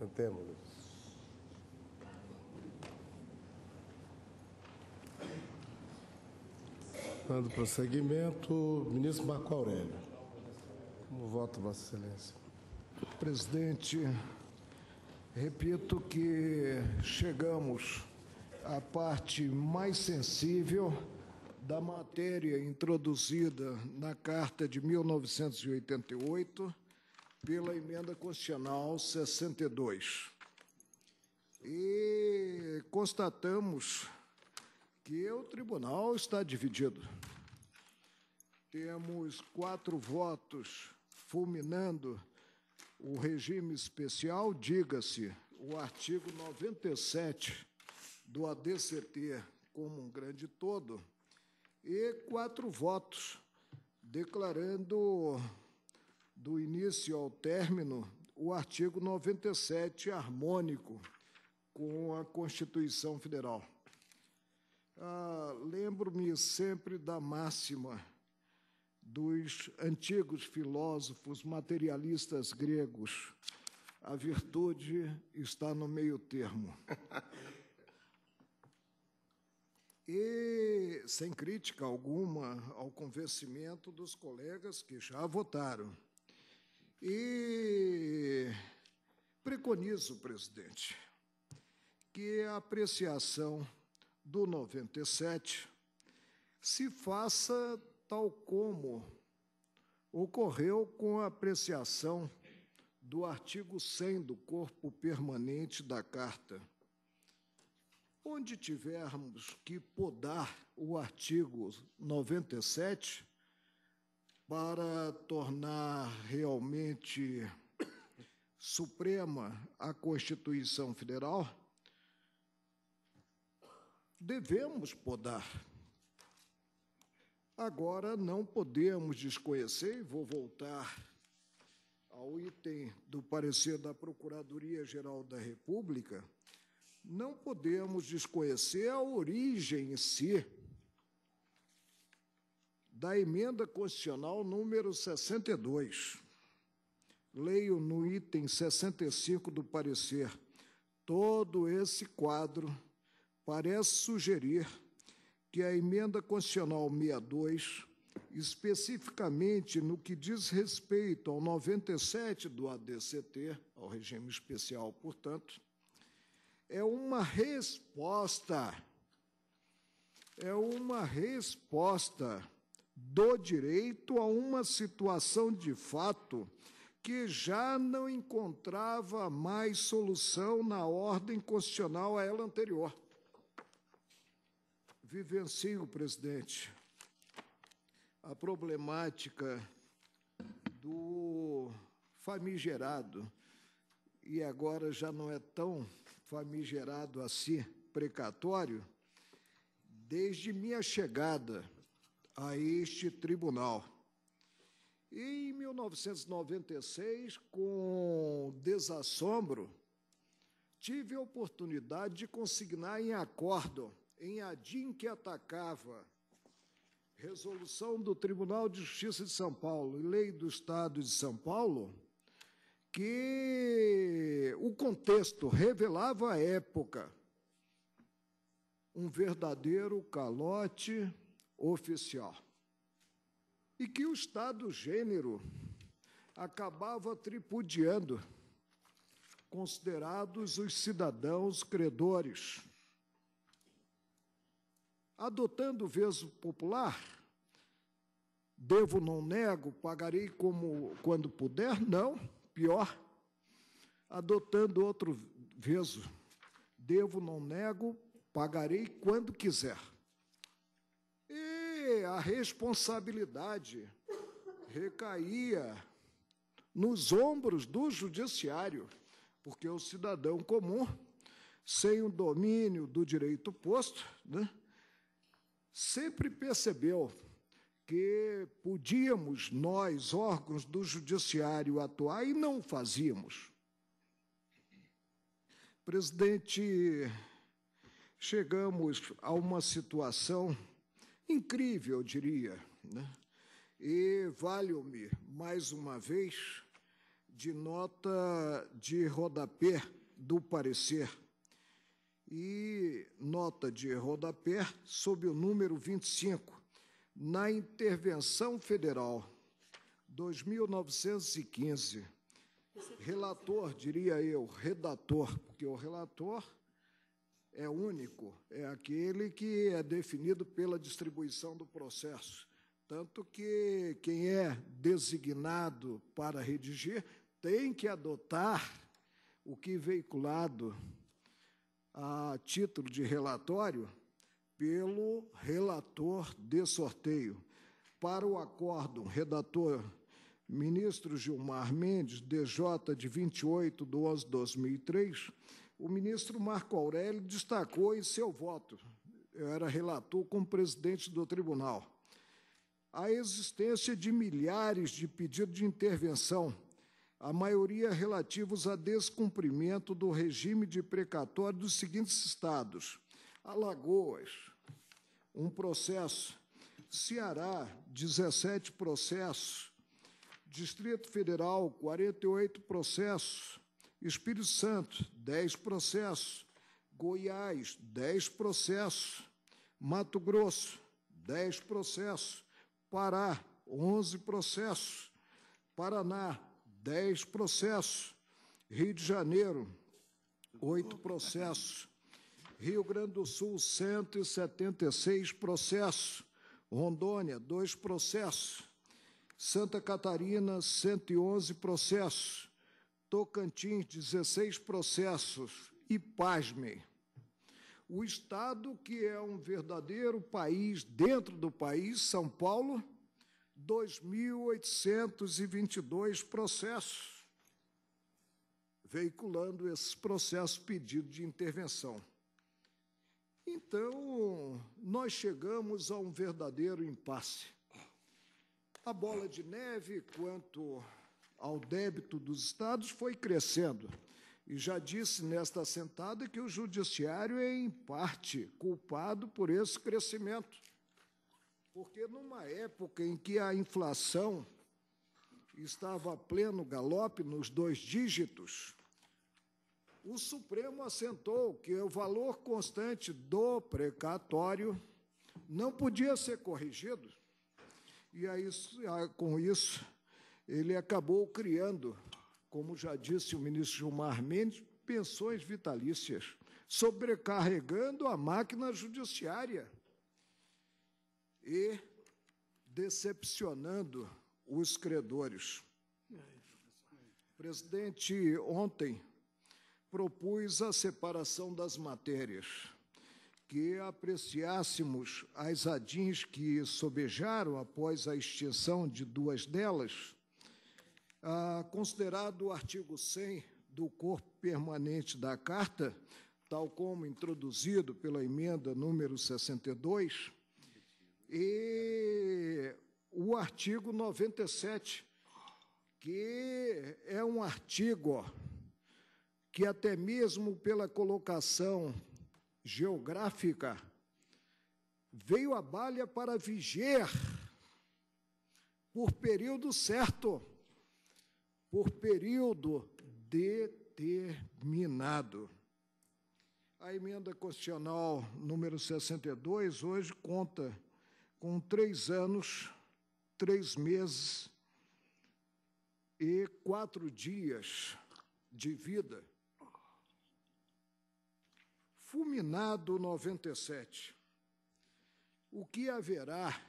Sentemos-nos. Dando prosseguimento, ministro Marco Aurélio. Como voto, Vossa Excelência? Presidente, repito que chegamos à parte mais sensível da matéria introduzida na Carta de 1988 pela emenda constitucional 62. E constatamos que o tribunal está dividido. Temos quatro votos fulminando o regime especial, diga-se, o artigo 97 do ADCT como um grande todo, e quatro votos declarando do início ao término, o artigo 97, harmônico com a Constituição Federal. Ah, Lembro-me sempre da máxima dos antigos filósofos materialistas gregos: a virtude está no meio-termo. E sem crítica alguma ao convencimento dos colegas que já votaram e preconizo, presidente, que a apreciação do 97 se faça tal como ocorreu com a apreciação do artigo 100 do corpo permanente da Carta. Onde tivermos que podar o artigo 97, para tornar realmente suprema a Constituição Federal, devemos podar. Agora, não podemos desconhecer, e vou voltar ao item do parecer da Procuradoria-Geral da República, não podemos desconhecer a origem em si da emenda constitucional número 62. Leio no item 65 do parecer. Todo esse quadro parece sugerir que a emenda constitucional 62, especificamente no que diz respeito ao 97 do ADCT, ao regime especial, portanto, é uma resposta. É uma resposta do direito a uma situação de fato que já não encontrava mais solução na ordem constitucional a ela anterior. Vivencio, presidente, a problemática do famigerado, e agora já não é tão famigerado assim, precatório, desde minha chegada a este tribunal. E em 1996, com desassombro, tive a oportunidade de consignar em acordo, em Adim que atacava, resolução do Tribunal de Justiça de São Paulo e lei do Estado de São Paulo, que o contexto revelava à época um verdadeiro calote oficial. E que o Estado gênero acabava tripudiando considerados os cidadãos credores. Adotando o veso popular, devo, não nego, pagarei como quando puder, não, pior. Adotando outro veso, devo, não nego, pagarei quando quiser. E a responsabilidade recaía nos ombros do judiciário, porque o cidadão comum, sem o domínio do direito posto, né, sempre percebeu que podíamos nós, órgãos do judiciário, atuar e não fazíamos. Presidente, chegamos a uma situação incrível, eu diria. Né? E valho-me, mais uma vez, de nota de rodapé do parecer. E nota de rodapé sob o número 25, na intervenção federal 2915. Relator, diria eu, redator, porque o relator é único, é aquele que é definido pela distribuição do processo. Tanto que quem é designado para redigir tem que adotar o que é veiculado a título de relatório pelo relator de sorteio. Para o acordo, redator ministro Gilmar Mendes, DJ de 28 de 11 de 2003, o ministro Marco Aurélio destacou em seu voto, eu era relator como presidente do tribunal, a existência de milhares de pedidos de intervenção, a maioria relativos a descumprimento do regime de precatório dos seguintes estados: Alagoas, um processo, Ceará, 17 processos, Distrito Federal, 48 processos, Espírito Santo, 10 processos. Goiás, 10 processos. Mato Grosso, 10 processos. Pará, 11 processos. Paraná, 10 processos. Rio de Janeiro, 8 processos. Rio Grande do Sul, 176 processos. Rondônia, 2 processos. Santa Catarina, 111 processos. Tocantins, 16 processos. E pasme, o Estado, que é um verdadeiro país dentro do país, São Paulo, 2.822 processos, veiculando esses processos pedido de intervenção. Então, nós chegamos a um verdadeiro impasse. A bola de neve, quanto ao débito dos estados foi crescendo. E já disse nesta assentada que o judiciário é, em parte, culpado por esse crescimento. Porque, numa época em que a inflação estava a pleno galope nos dois dígitos, o Supremo assentou que o valor constante do precatório não podia ser corrigido, e aí, com isso, ele acabou criando, como já disse o ministro Gilmar Mendes, pensões vitalícias, sobrecarregando a máquina judiciária e decepcionando os credores. Presidente, ontem propus a separação das matérias, que apreciássemos as adins que sobejaram após a extinção de duas delas ah, considerado o artigo 100 do corpo permanente da Carta, tal como introduzido pela emenda número 62, e o artigo 97, que é um artigo que até mesmo pela colocação geográfica veio a balha para viger por período certo por período determinado. A emenda constitucional número 62 hoje conta com três anos, três meses e quatro dias de vida. Fulminado 97. O que haverá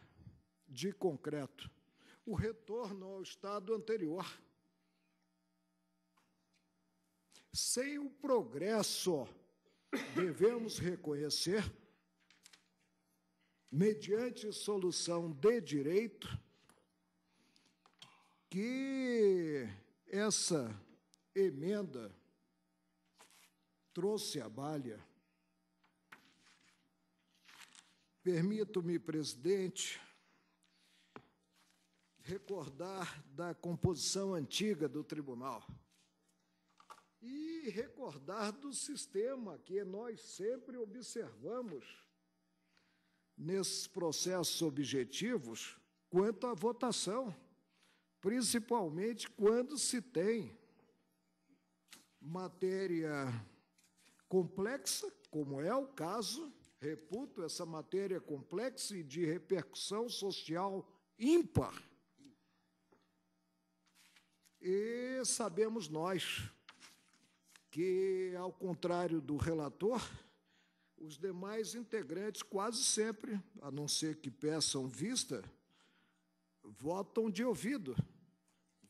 de concreto? O retorno ao estado anterior sem o progresso, devemos reconhecer, mediante solução de direito, que essa emenda trouxe a balha. Permito-me, presidente, recordar da composição antiga do tribunal e recordar do sistema que nós sempre observamos nesses processos objetivos quanto à votação, principalmente quando se tem matéria complexa, como é o caso, reputo essa matéria complexa e de repercussão social ímpar. E sabemos nós que, ao contrário do relator, os demais integrantes, quase sempre, a não ser que peçam vista, votam de ouvido,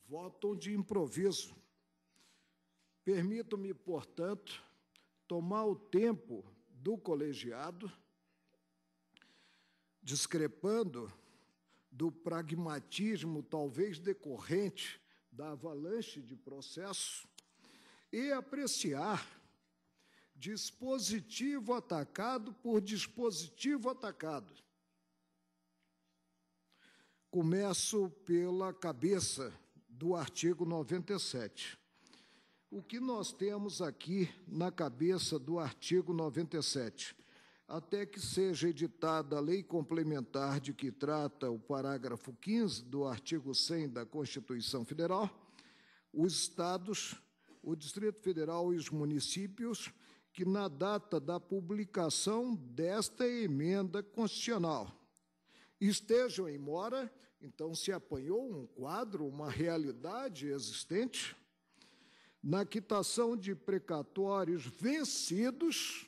votam de improviso. Permito-me, portanto, tomar o tempo do colegiado, discrepando do pragmatismo talvez decorrente da avalanche de processo, e apreciar dispositivo atacado por dispositivo atacado. Começo pela cabeça do artigo 97. O que nós temos aqui na cabeça do artigo 97? Até que seja editada a lei complementar de que trata o parágrafo 15 do artigo 100 da Constituição Federal, os Estados o Distrito Federal e os municípios que, na data da publicação desta emenda constitucional, estejam em mora, então se apanhou um quadro, uma realidade existente, na quitação de precatórios vencidos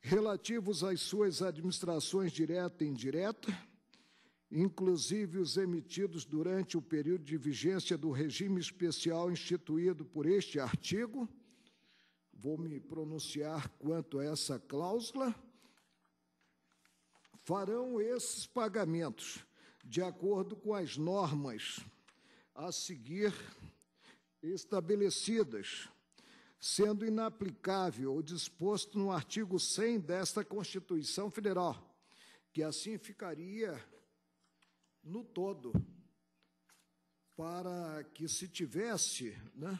relativos às suas administrações direta e indireta inclusive os emitidos durante o período de vigência do regime especial instituído por este artigo. Vou me pronunciar quanto a essa cláusula. Farão esses pagamentos de acordo com as normas a seguir estabelecidas, sendo inaplicável o disposto no artigo 100 desta Constituição Federal, que assim ficaria no todo, para que se tivesse né,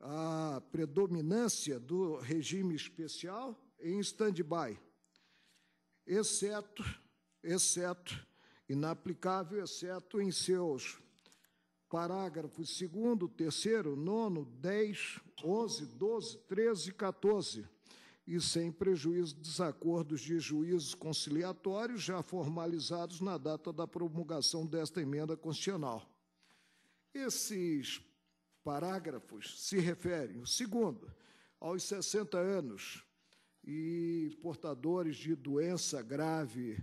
a predominância do regime especial em stand-by, exceto, exceto, inaplicável, exceto em seus parágrafos 2º, 3º, 9º, 10, 11, 12, 13 e 14, e sem prejuízo dos acordos de juízos conciliatórios já formalizados na data da promulgação desta emenda constitucional. Esses parágrafos se referem, o segundo, aos 60 anos e portadores de doença grave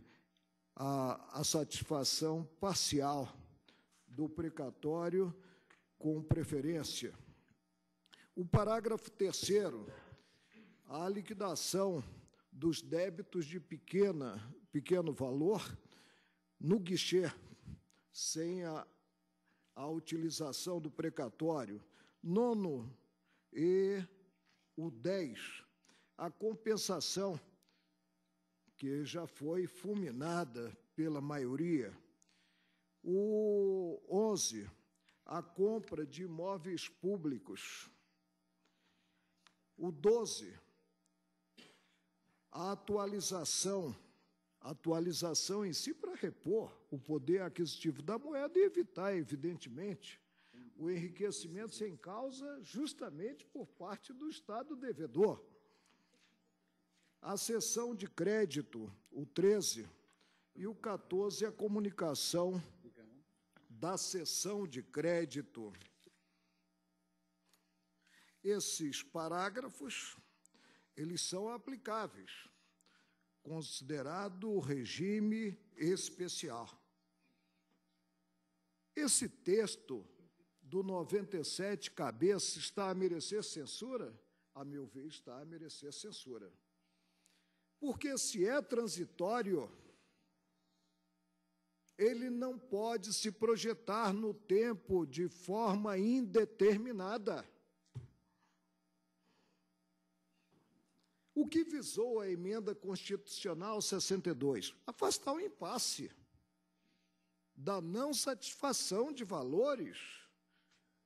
a, a satisfação parcial do precatório com preferência. O parágrafo terceiro a liquidação dos débitos de pequena, pequeno valor no guichê, sem a, a utilização do precatório. Nono e o 10, a compensação, que já foi fulminada pela maioria. O 11, a compra de imóveis públicos. O 12, a atualização, atualização em si para repor o poder aquisitivo da moeda e evitar, evidentemente, o enriquecimento sem causa justamente por parte do Estado devedor. A sessão de crédito, o 13, e o 14, a comunicação da sessão de crédito. Esses parágrafos eles são aplicáveis, considerado o regime especial. Esse texto do 97 cabeça está a merecer censura? A meu ver, está a merecer censura. Porque se é transitório, ele não pode se projetar no tempo de forma indeterminada. O que visou a emenda constitucional 62? Afastar o impasse da não satisfação de valores,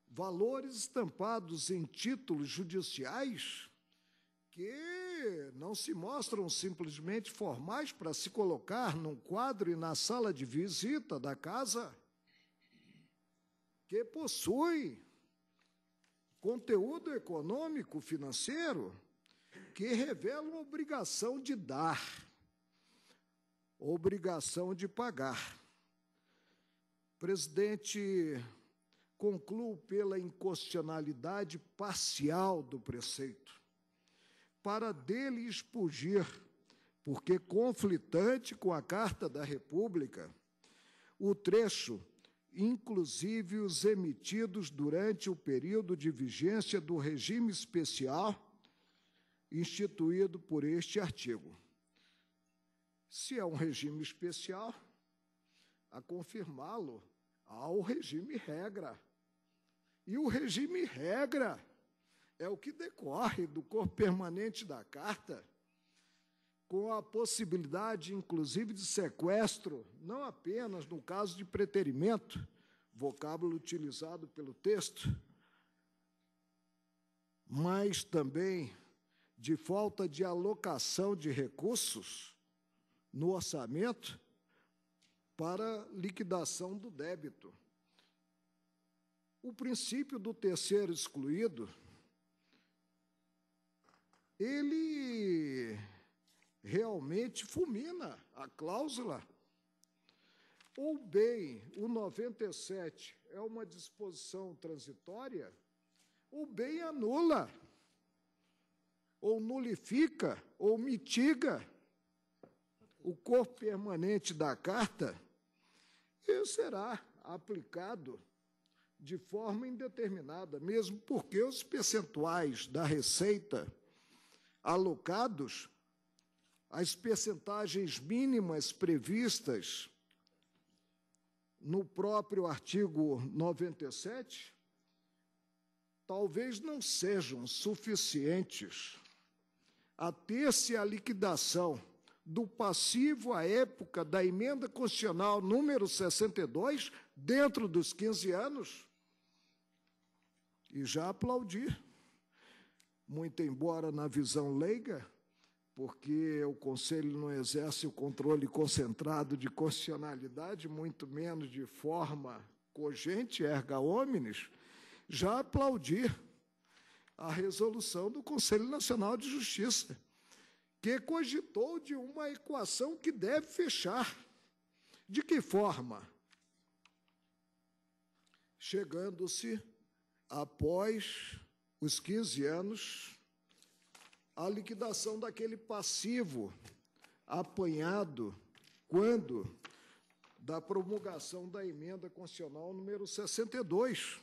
valores estampados em títulos judiciais que não se mostram simplesmente formais para se colocar num quadro e na sala de visita da casa, que possui conteúdo econômico, financeiro, que revela uma obrigação de dar, obrigação de pagar. Presidente, concluo pela inconstitucionalidade parcial do preceito, para dele expugir, porque conflitante com a Carta da República, o trecho inclusive os emitidos durante o período de vigência do regime especial instituído por este artigo. Se é um regime especial, a confirmá-lo ao regime regra. E o regime regra é o que decorre do corpo permanente da carta, com a possibilidade, inclusive, de sequestro, não apenas no caso de preterimento, vocábulo utilizado pelo texto, mas também de falta de alocação de recursos no orçamento para liquidação do débito. O princípio do terceiro excluído, ele realmente fulmina a cláusula. Ou bem, o 97 é uma disposição transitória, ou bem anula ou nulifica ou mitiga o corpo permanente da carta ele será aplicado de forma indeterminada, mesmo porque os percentuais da receita alocados, as percentagens mínimas previstas no próprio artigo 97, talvez não sejam suficientes ter se a liquidação do passivo à época da emenda constitucional número 62, dentro dos 15 anos, e já aplaudir. Muito embora na visão leiga, porque o Conselho não exerce o controle concentrado de constitucionalidade, muito menos de forma cogente, erga omnes, já aplaudir a resolução do Conselho Nacional de Justiça, que cogitou de uma equação que deve fechar. De que forma? Chegando-se após os 15 anos a liquidação daquele passivo apanhado quando da promulgação da emenda constitucional número 62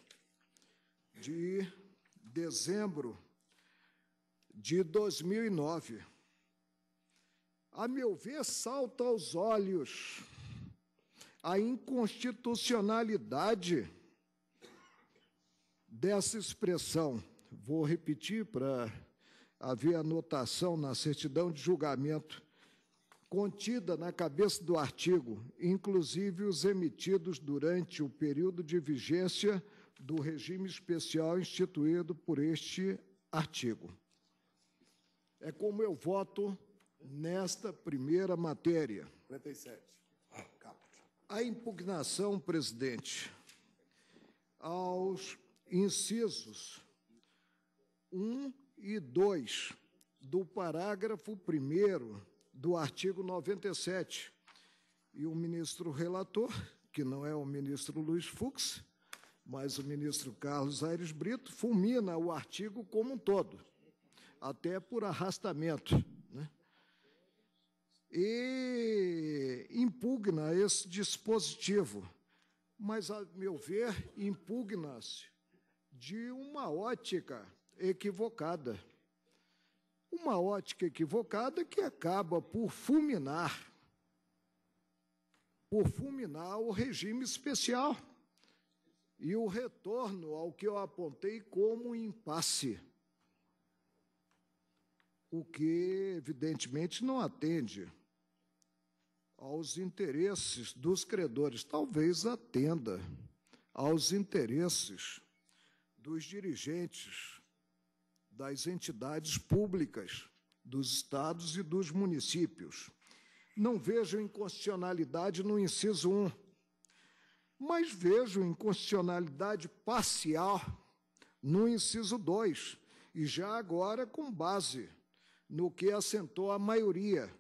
de dezembro de 2009. A meu ver, salta aos olhos a inconstitucionalidade dessa expressão. Vou repetir para haver anotação na certidão de julgamento contida na cabeça do artigo, inclusive os emitidos durante o período de vigência do regime especial instituído por este artigo. É como eu voto nesta primeira matéria. 57. A impugnação, presidente, aos incisos 1 e 2 do parágrafo 1 do artigo 97. E o ministro relator, que não é o ministro Luiz Fux, mas o ministro Carlos Aires Brito fulmina o artigo como um todo, até por arrastamento. Né? E impugna esse dispositivo, mas, a meu ver, impugna-se de uma ótica equivocada. Uma ótica equivocada que acaba por fulminar por fulminar o regime especial e o retorno ao que eu apontei como impasse, o que evidentemente não atende aos interesses dos credores, talvez atenda aos interesses dos dirigentes das entidades públicas dos estados e dos municípios. Não vejo inconstitucionalidade no inciso 1 mas vejo inconstitucionalidade parcial no inciso 2, e já agora com base no que assentou a maioria,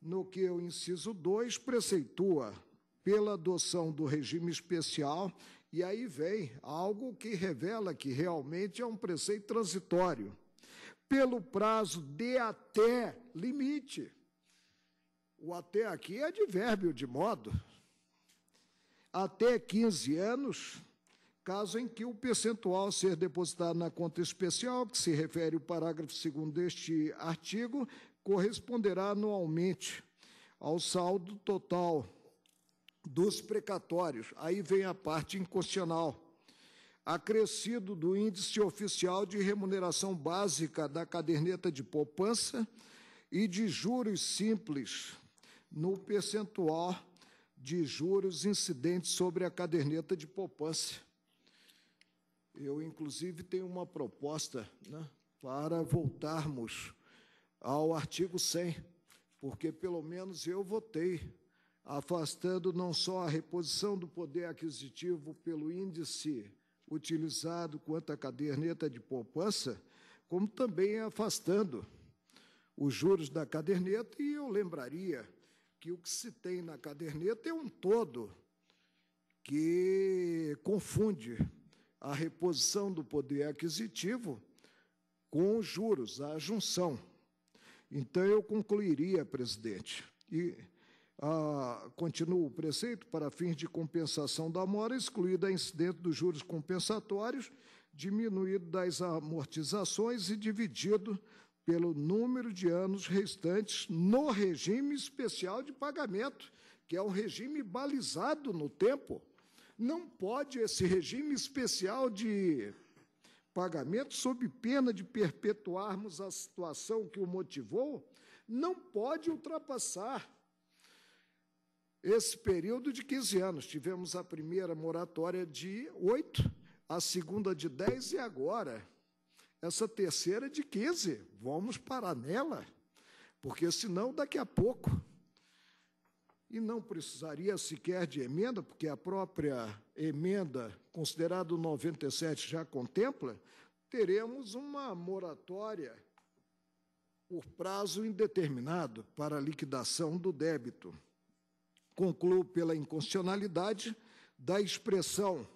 no que o inciso 2 preceitua pela adoção do regime especial, e aí vem algo que revela que realmente é um preceito transitório, pelo prazo de até limite. O até aqui é advérbio de modo, até 15 anos, caso em que o percentual a ser depositado na conta especial, que se refere ao parágrafo 2 deste artigo, corresponderá anualmente ao saldo total dos precatórios. Aí vem a parte inconstitucional. Acrescido do índice oficial de remuneração básica da caderneta de poupança e de juros simples no percentual de juros incidentes sobre a caderneta de poupança. Eu, inclusive, tenho uma proposta né, para voltarmos ao artigo 100, porque pelo menos eu votei, afastando não só a reposição do poder aquisitivo pelo índice utilizado quanto à caderneta de poupança, como também afastando os juros da caderneta, e eu lembraria que o que se tem na caderneta é um todo que confunde a reposição do poder aquisitivo com os juros, a junção. Então, eu concluiria, presidente, e ah, o preceito para fins de compensação da mora, excluída a incidente dos juros compensatórios, diminuído das amortizações e dividido pelo número de anos restantes no regime especial de pagamento, que é um regime balizado no tempo. Não pode esse regime especial de pagamento, sob pena de perpetuarmos a situação que o motivou, não pode ultrapassar esse período de 15 anos. Tivemos a primeira moratória de 8, a segunda de 10 e agora essa terceira é de 15, vamos parar nela, porque senão daqui a pouco. E não precisaria sequer de emenda, porque a própria emenda, considerado 97, já contempla, teremos uma moratória por prazo indeterminado para a liquidação do débito. Concluo pela inconstitucionalidade da expressão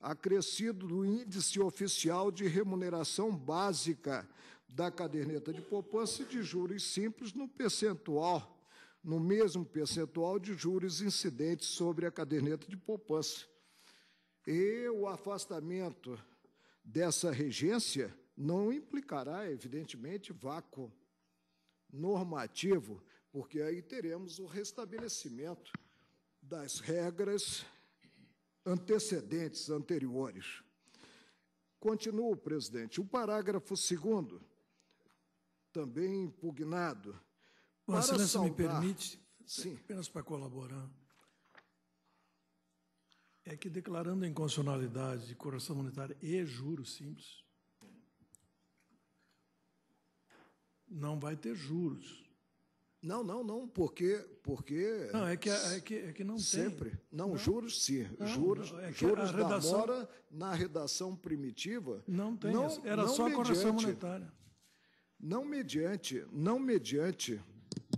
acrescido do índice oficial de remuneração básica da caderneta de poupança e de juros simples no percentual, no mesmo percentual de juros incidentes sobre a caderneta de poupança. E o afastamento dessa regência não implicará, evidentemente, vácuo normativo, porque aí teremos o restabelecimento das regras antecedentes anteriores. Continua o presidente. O parágrafo segundo, também impugnado. Vossa Excelência saudar... me permite, Sim. apenas para colaborar, é que declarando a inconstitucionalidade de correção monetária e juros simples, não vai ter juros. Não, não, não, porque. porque não, é que, é que, é que não sempre, tem. Não, não, juros sim. Não, juros não, é juros redação, da mora na redação primitiva. Não tem não, Era só mediante, a correção monetária. Não mediante, não mediante,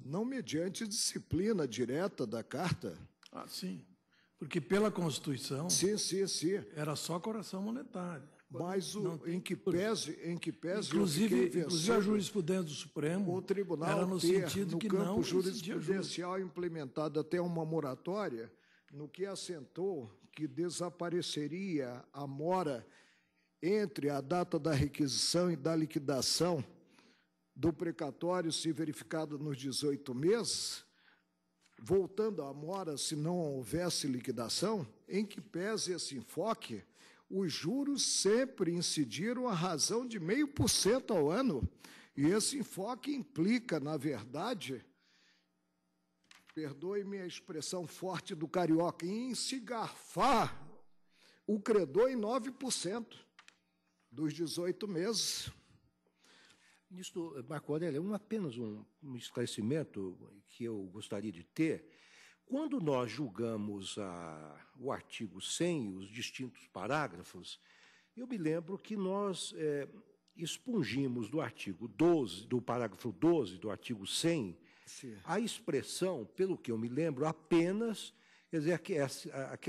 não mediante disciplina direta da carta. Ah, sim. Porque pela Constituição. Sim, sim, sim. Era só correção monetária. Mas o, em que pese, em que pese, inclusive, inclusive a jurisprudência do Supremo, o tribunal era no ter, sentido no que campo não jurisprudencial implementado até uma moratória, no que assentou que desapareceria a mora entre a data da requisição e da liquidação do precatório, se verificado nos 18 meses, voltando à mora se não houvesse liquidação, em que pese esse enfoque, os juros sempre incidiram a razão de meio por cento ao ano. E esse enfoque implica, na verdade, perdoe-me a expressão forte do carioca, em se garfar o credor em 9% dos 18 meses. Ministro Marco Aurélio, é um, apenas um esclarecimento que eu gostaria de ter quando nós julgamos a, ah, o artigo 100, os distintos parágrafos, eu me lembro que nós é, expungimos do artigo 12, do parágrafo 12 do artigo 100, Sim. a expressão, pelo que eu me lembro, apenas Quer dizer,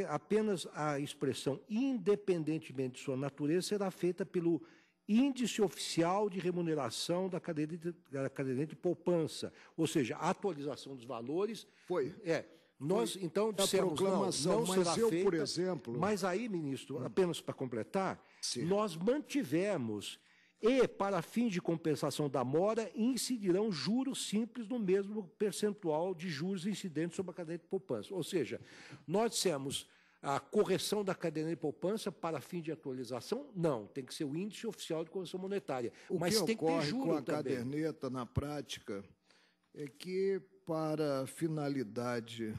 apenas a expressão independentemente de sua natureza será feita pelo índice oficial de remuneração da caderneta de, da de poupança, ou seja, a atualização dos valores. Foi. É. Nós, então, dissemos, a proclamação, não, não mas eu, feita, por exemplo... Mas aí, ministro, hum. apenas para completar, Sim. nós mantivemos e, para fim de compensação da mora, incidirão juros simples no mesmo percentual de juros incidentes sobre a cadeia de poupança. Ou seja, nós dissemos a correção da cadeia de poupança para fim de atualização? Não, tem que ser o índice oficial de correção monetária. O Mas que tem que ter juro com a também. caderneta na prática é que para finalidade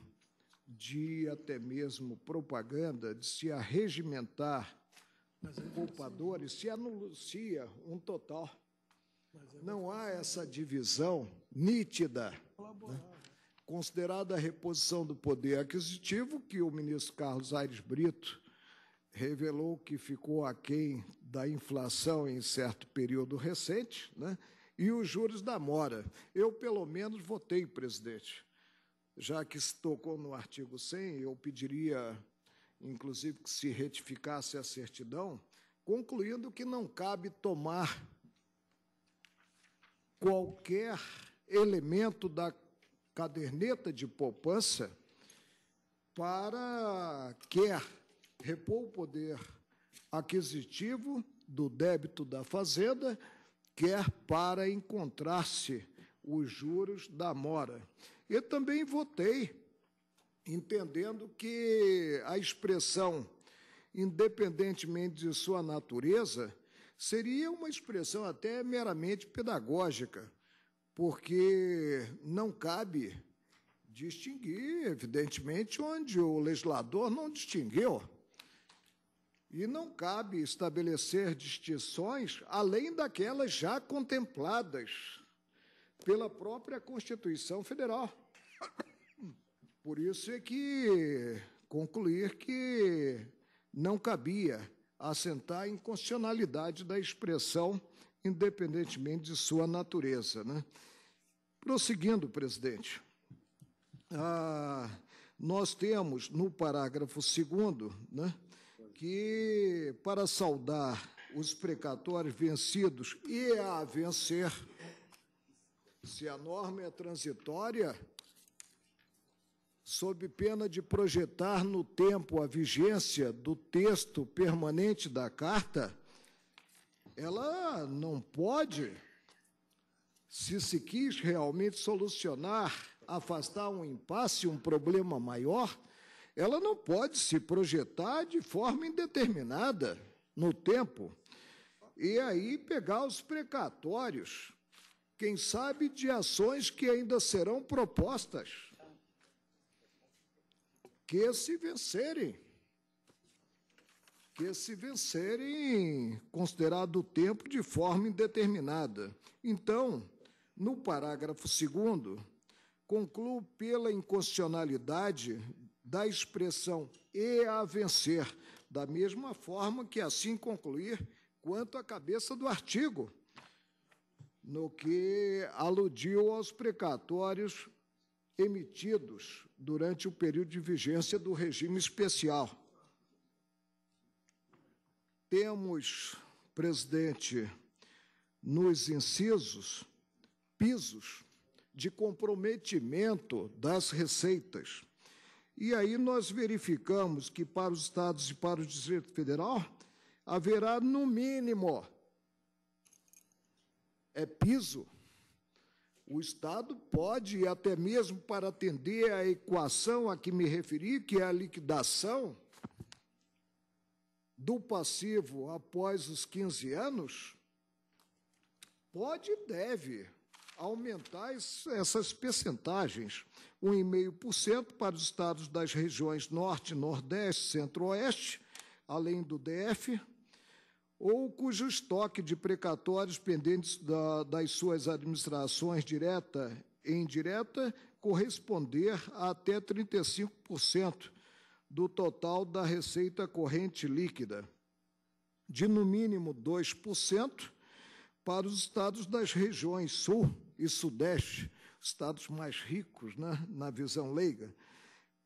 de até mesmo propaganda, de se arregimentar é culpadores, se anuncia um total. É Não há essa divisão nítida, né? né? considerada a reposição do poder aquisitivo, que o ministro Carlos Aires Brito revelou que ficou aquém da inflação em certo período recente, né? e os juros da mora. Eu, pelo menos, votei, presidente, já que se tocou no artigo 100, eu pediria, inclusive, que se retificasse a certidão, concluindo que não cabe tomar qualquer elemento da caderneta de poupança para quer repor o poder aquisitivo do débito da fazenda, quer para encontrar-se os juros da mora. Eu também votei, entendendo que a expressão, independentemente de sua natureza, seria uma expressão até meramente pedagógica, porque não cabe distinguir, evidentemente, onde o legislador não distinguiu. E não cabe estabelecer distinções além daquelas já contempladas pela própria Constituição Federal. Por isso é que concluir que não cabia assentar a inconstitucionalidade da expressão, independentemente de sua natureza. Né? Prosseguindo, presidente, ah, nós temos no parágrafo 2 né, que, para saudar os precatórios vencidos e a vencer, se a norma é transitória, sob pena de projetar no tempo a vigência do texto permanente da carta, ela não pode, se se quis realmente solucionar, afastar um impasse, um problema maior, ela não pode se projetar de forma indeterminada no tempo e aí pegar os precatórios, quem sabe de ações que ainda serão propostas que se vencerem, que se vencerem considerado o tempo de forma indeterminada. Então, no parágrafo 2 concluo pela inconstitucionalidade da expressão e a vencer, da mesma forma que assim concluir quanto à cabeça do artigo, no que aludiu aos precatórios emitidos durante o período de vigência do regime especial. Temos, presidente, nos incisos, pisos de comprometimento das receitas. E aí nós verificamos que para os estados e para o Distrito Federal haverá no mínimo é piso o Estado pode, até mesmo para atender à equação a que me referi, que é a liquidação do passivo após os 15 anos, pode e deve aumentar essas percentagens. 1,5% para os estados das regiões Norte, Nordeste, Centro-Oeste, além do DF, ou cujo estoque de precatórios pendentes da, das suas administrações direta e indireta corresponder a até 35% do total da receita corrente líquida, de no mínimo 2% para os estados das regiões Sul e Sudeste, estados mais ricos né, na visão leiga,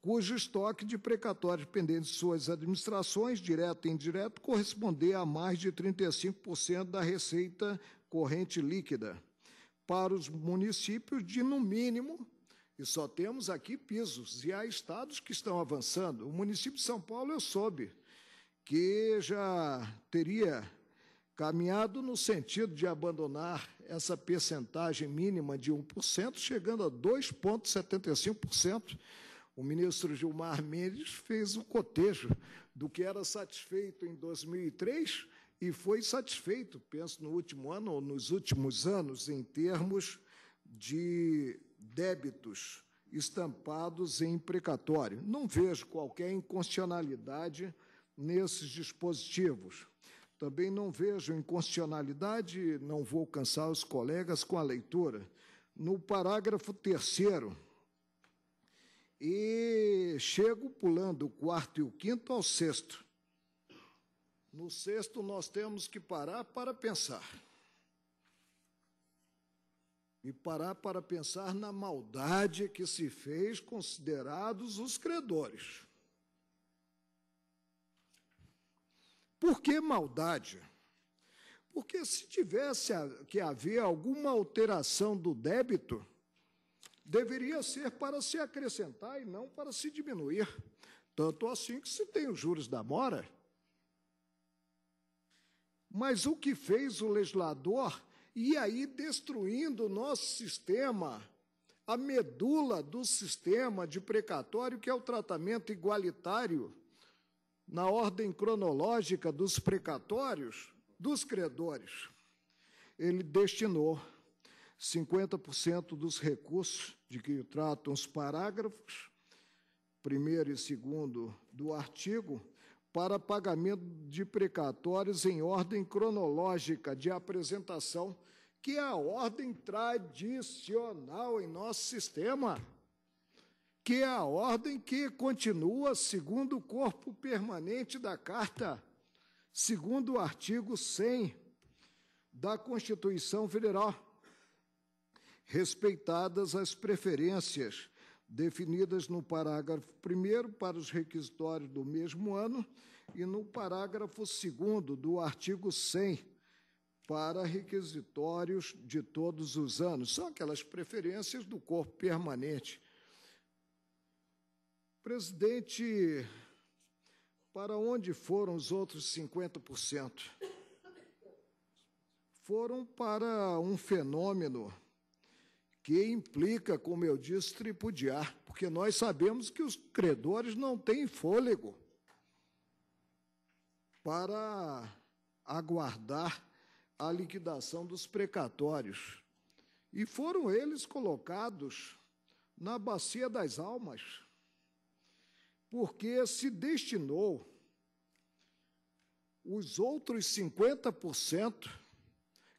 cujo estoque de precatórios pendentes de suas administrações, direto e indireto, corresponder a mais de 35% da receita corrente líquida para os municípios de, no mínimo, e só temos aqui pisos, e há estados que estão avançando. O município de São Paulo, eu soube, que já teria caminhado no sentido de abandonar essa percentagem mínima de 1%, chegando a 2,75% o ministro Gilmar Mendes fez o cotejo do que era satisfeito em 2003 e foi satisfeito, penso, no último ano ou nos últimos anos, em termos de débitos estampados em precatório. Não vejo qualquer inconstitucionalidade nesses dispositivos. Também não vejo inconstitucionalidade, não vou cansar os colegas com a leitura, no parágrafo terceiro e chego pulando o quarto e o quinto ao sexto. No sexto, nós temos que parar para pensar. E parar para pensar na maldade que se fez considerados os credores. Por que maldade? Porque se tivesse que haver alguma alteração do débito, deveria ser para se acrescentar e não para se diminuir. Tanto assim que se tem os juros da mora. Mas o que fez o legislador? E aí destruindo o nosso sistema, a medula do sistema de precatório, que é o tratamento igualitário na ordem cronológica dos precatórios, dos credores. Ele destinou 50% dos recursos de que tratam os parágrafos primeiro e segundo do artigo para pagamento de precatórios em ordem cronológica de apresentação, que é a ordem tradicional em nosso sistema, que é a ordem que continua segundo o corpo permanente da Carta, segundo o artigo 100 da Constituição Federal respeitadas as preferências definidas no parágrafo 1 para os requisitórios do mesmo ano e no parágrafo 2 do artigo 100 para requisitórios de todos os anos. São aquelas preferências do corpo permanente. Presidente, para onde foram os outros 50%? Foram para um fenômeno que implica, como eu disse, tripudiar, porque nós sabemos que os credores não têm fôlego para aguardar a liquidação dos precatórios. E foram eles colocados na bacia das almas, porque se destinou os outros 50%,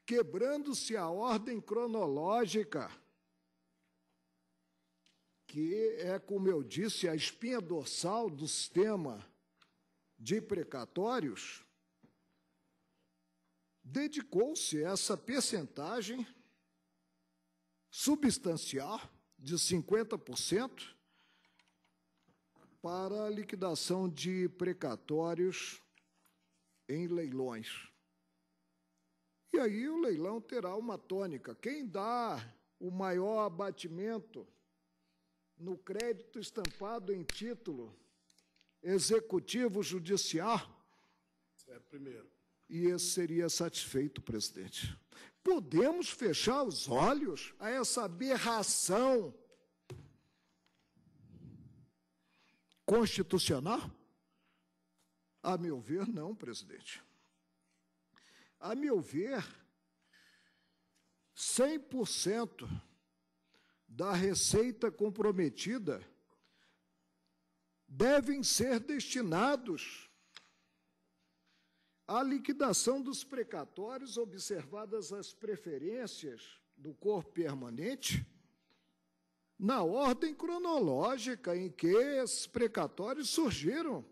quebrando-se a ordem cronológica que é, como eu disse, a espinha dorsal do sistema de precatórios, dedicou-se essa percentagem substancial de 50% para a liquidação de precatórios em leilões. E aí o leilão terá uma tônica. Quem dá o maior abatimento no crédito estampado em título executivo judiciário. É primeiro. E esse seria satisfeito, presidente. Podemos fechar os olhos a essa aberração constitucional? A meu ver, não, presidente. A meu ver, 100% da receita comprometida devem ser destinados à liquidação dos precatórios, observadas as preferências do corpo permanente, na ordem cronológica em que esses precatórios surgiram,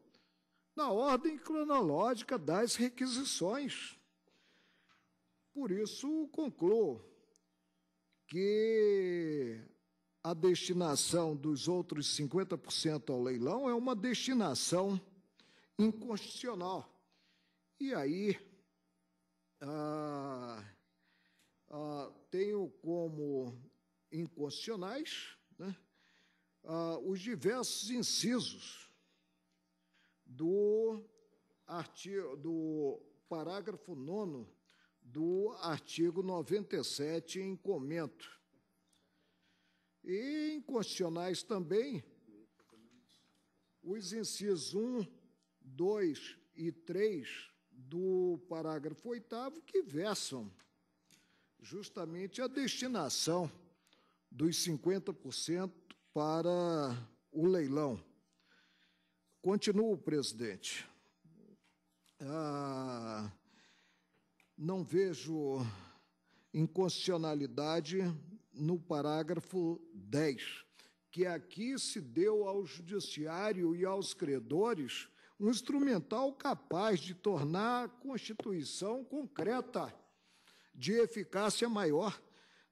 na ordem cronológica das requisições. Por isso, concluo que a destinação dos outros 50% ao leilão é uma destinação inconstitucional. E aí, ah, ah, tenho como inconstitucionais né, ah, os diversos incisos do, artigo, do parágrafo 9 do artigo 97 em comento. E inconstitucionais também os incisos 1, 2 e 3 do parágrafo 8 que versam justamente a destinação dos 50% para o leilão. Continuo, presidente. Ah, não vejo inconstitucionalidade no parágrafo 10, que aqui se deu ao judiciário e aos credores um instrumental capaz de tornar a Constituição concreta, de eficácia maior,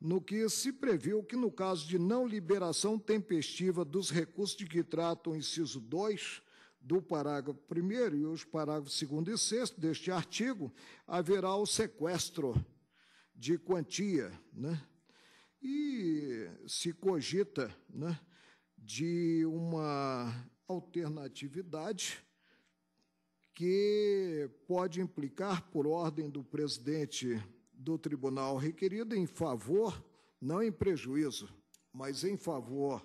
no que se previu que, no caso de não liberação tempestiva dos recursos de que trata o inciso 2, do parágrafo 1 e os parágrafos 2 e 6 deste artigo, haverá o sequestro de quantia, né? E se cogita, né, de uma alternatividade que pode implicar por ordem do presidente do tribunal requerido em favor, não em prejuízo, mas em favor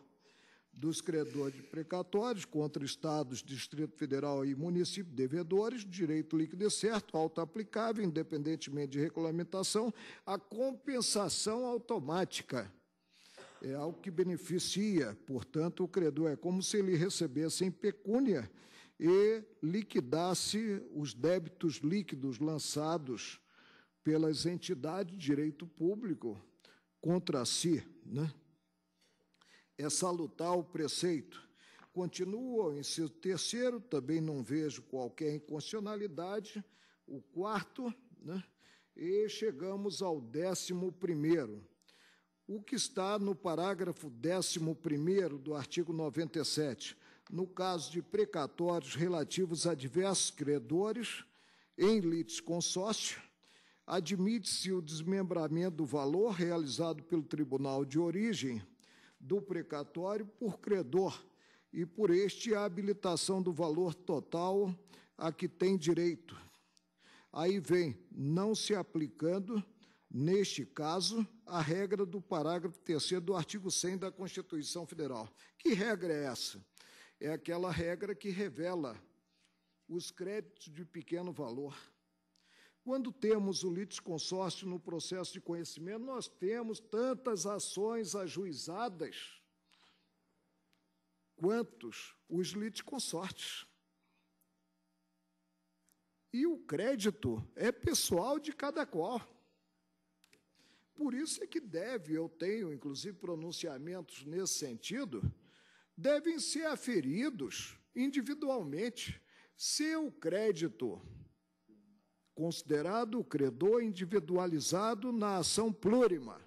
dos credores precatórios contra estados, Distrito Federal e município devedores, direito líquido e certo, auto aplicável, independentemente de regulamentação, a compensação automática. É algo que beneficia, portanto, o credor. É como se ele recebesse em pecúnia e liquidasse os débitos líquidos lançados pelas entidades de direito público contra si, né? é salutar o preceito. Continua o inciso terceiro, também não vejo qualquer inconstitucionalidade. O quarto, né? e chegamos ao décimo primeiro. O que está no parágrafo décimo primeiro do artigo 97, no caso de precatórios relativos a diversos credores em litisconsórcio, admite-se o desmembramento do valor realizado pelo tribunal de origem do precatório por credor e por este a habilitação do valor total a que tem direito. Aí vem, não se aplicando, neste caso, a regra do parágrafo 3 do artigo 100 da Constituição Federal. Que regra é essa? É aquela regra que revela os créditos de pequeno valor. Quando temos o litisconsórcio no processo de conhecimento, nós temos tantas ações ajuizadas quantos os litisconsortes. E o crédito é pessoal de cada qual. Por isso é que deve, eu tenho inclusive pronunciamentos nesse sentido, devem ser aferidos individualmente. Seu crédito considerado o credor individualizado na ação plurima.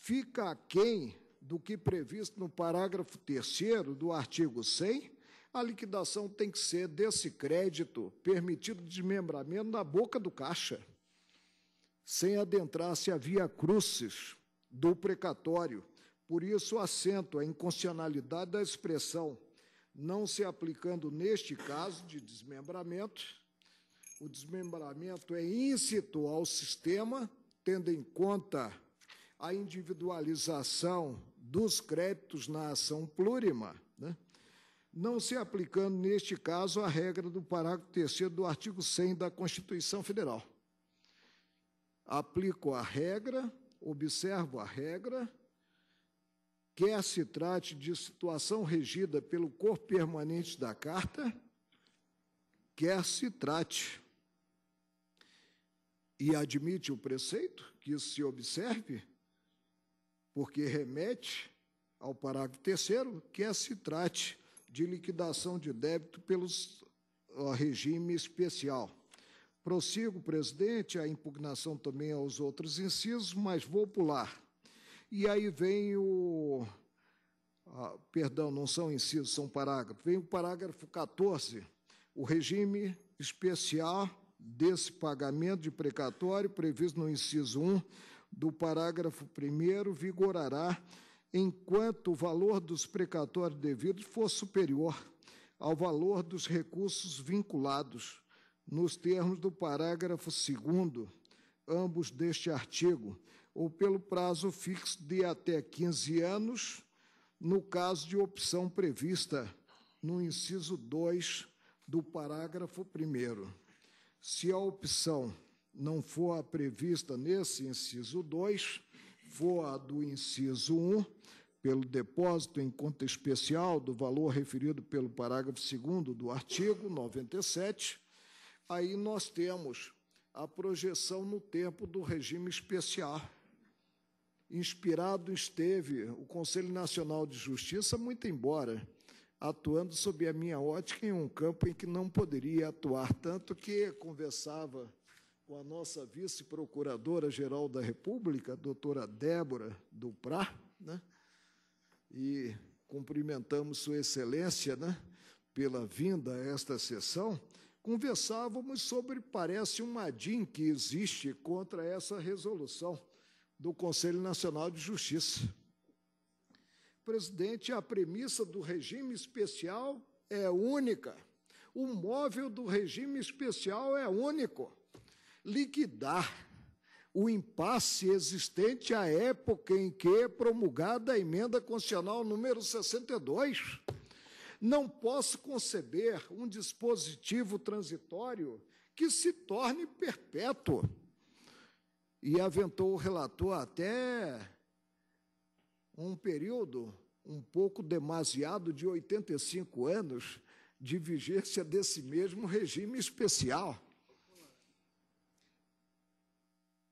Fica aquém do que previsto no parágrafo 3 do artigo 100, a liquidação tem que ser desse crédito permitido desmembramento na boca do caixa, sem adentrar-se a via crucis do precatório. Por isso, assento a inconstitucionalidade da expressão não se aplicando neste caso de desmembramento. O desmembramento é íncito ao sistema, tendo em conta a individualização dos créditos na ação plurima, né? não se aplicando, neste caso, a regra do parágrafo 3 do artigo 100 da Constituição Federal. Aplico a regra, observo a regra, quer se trate de situação regida pelo corpo permanente da carta, quer se trate. E admite o preceito que isso se observe, porque remete ao parágrafo terceiro, quer se trate de liquidação de débito pelo regime especial. Prossigo, presidente, a impugnação também aos outros incisos, mas vou pular e aí vem o. Ah, perdão, não são incisos, são parágrafos. Vem o parágrafo 14. O regime especial desse pagamento de precatório, previsto no inciso 1 do parágrafo 1, vigorará enquanto o valor dos precatórios devidos for superior ao valor dos recursos vinculados, nos termos do parágrafo 2, ambos deste artigo, ou pelo prazo fixo de até 15 anos, no caso de opção prevista no inciso 2 do parágrafo 1. Se a opção não for a prevista nesse inciso 2, for a do inciso 1, um, pelo depósito em conta especial do valor referido pelo parágrafo 2 do artigo 97, aí nós temos a projeção no tempo do regime especial inspirado esteve o Conselho Nacional de Justiça, muito embora atuando sob a minha ótica em um campo em que não poderia atuar, tanto que conversava com a nossa vice-procuradora-geral da República, doutora Débora Duprá, né? e cumprimentamos Sua Excelência né? pela vinda a esta sessão, conversávamos sobre, parece, um adim que existe contra essa resolução do Conselho Nacional de Justiça. Presidente, a premissa do regime especial é única. O móvel do regime especial é único. Liquidar o impasse existente à época em que é promulgada a emenda constitucional número 62. Não posso conceber um dispositivo transitório que se torne perpétuo e aventou o relator até um período um pouco demasiado de 85 anos de vigência desse mesmo regime especial.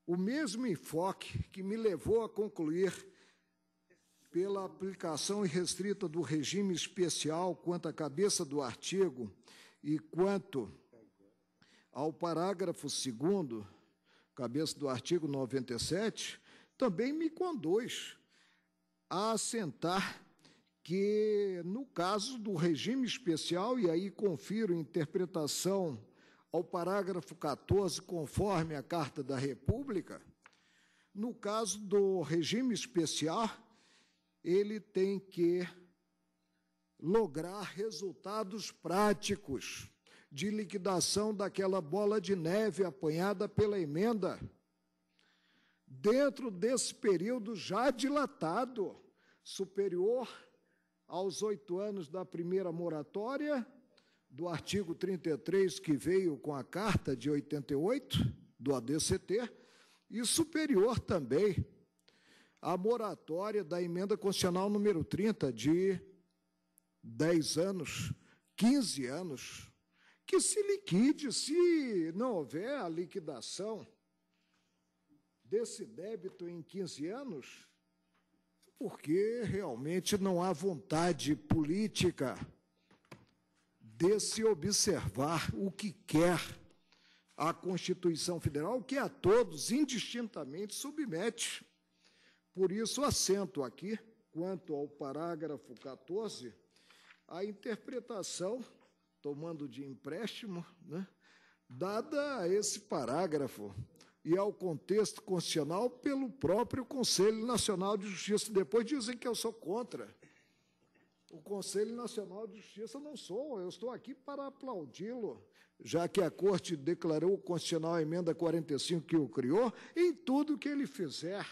O mesmo enfoque que me levou a concluir pela aplicação irrestrita do regime especial quanto à cabeça do artigo e quanto ao parágrafo segundo cabeça do artigo 97, também me conduz a assentar que, no caso do regime especial, e aí confiro interpretação ao parágrafo 14, conforme a Carta da República, no caso do regime especial, ele tem que lograr resultados práticos de liquidação daquela bola de neve apanhada pela emenda. Dentro desse período já dilatado, superior aos oito anos da primeira moratória, do artigo 33 que veio com a carta de 88 do ADCT, e superior também à moratória da emenda constitucional número 30 de 10 anos, 15 anos, que se liquide, se não houver a liquidação desse débito em 15 anos, porque realmente não há vontade política de se observar o que quer a Constituição Federal, que a todos indistintamente submete. Por isso, assento aqui, quanto ao parágrafo 14, a interpretação tomando de empréstimo, né? dada a esse parágrafo e ao contexto constitucional pelo próprio Conselho Nacional de Justiça. Depois dizem que eu sou contra. O Conselho Nacional de Justiça não sou, eu estou aqui para aplaudi-lo, já que a Corte declarou constitucional a emenda 45 que o criou, em tudo que ele fizer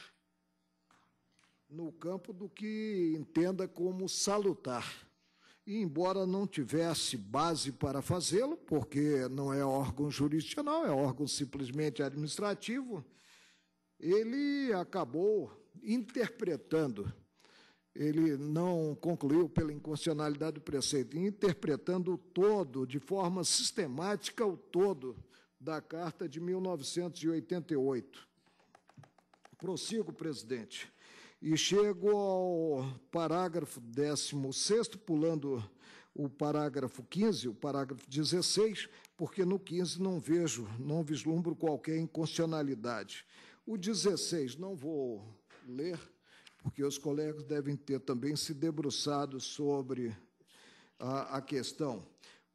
no campo do que entenda como salutar e embora não tivesse base para fazê-lo, porque não é órgão jurisdicional, é órgão simplesmente administrativo, ele acabou interpretando, ele não concluiu pela inconstitucionalidade do preceito, interpretando o todo, de forma sistemática, o todo da Carta de 1988. Prossigo, presidente. E chego ao parágrafo 16, pulando o parágrafo 15, o parágrafo 16, porque no 15 não vejo, não vislumbro qualquer inconstitucionalidade. O 16 não vou ler, porque os colegas devem ter também se debruçado sobre a, a questão.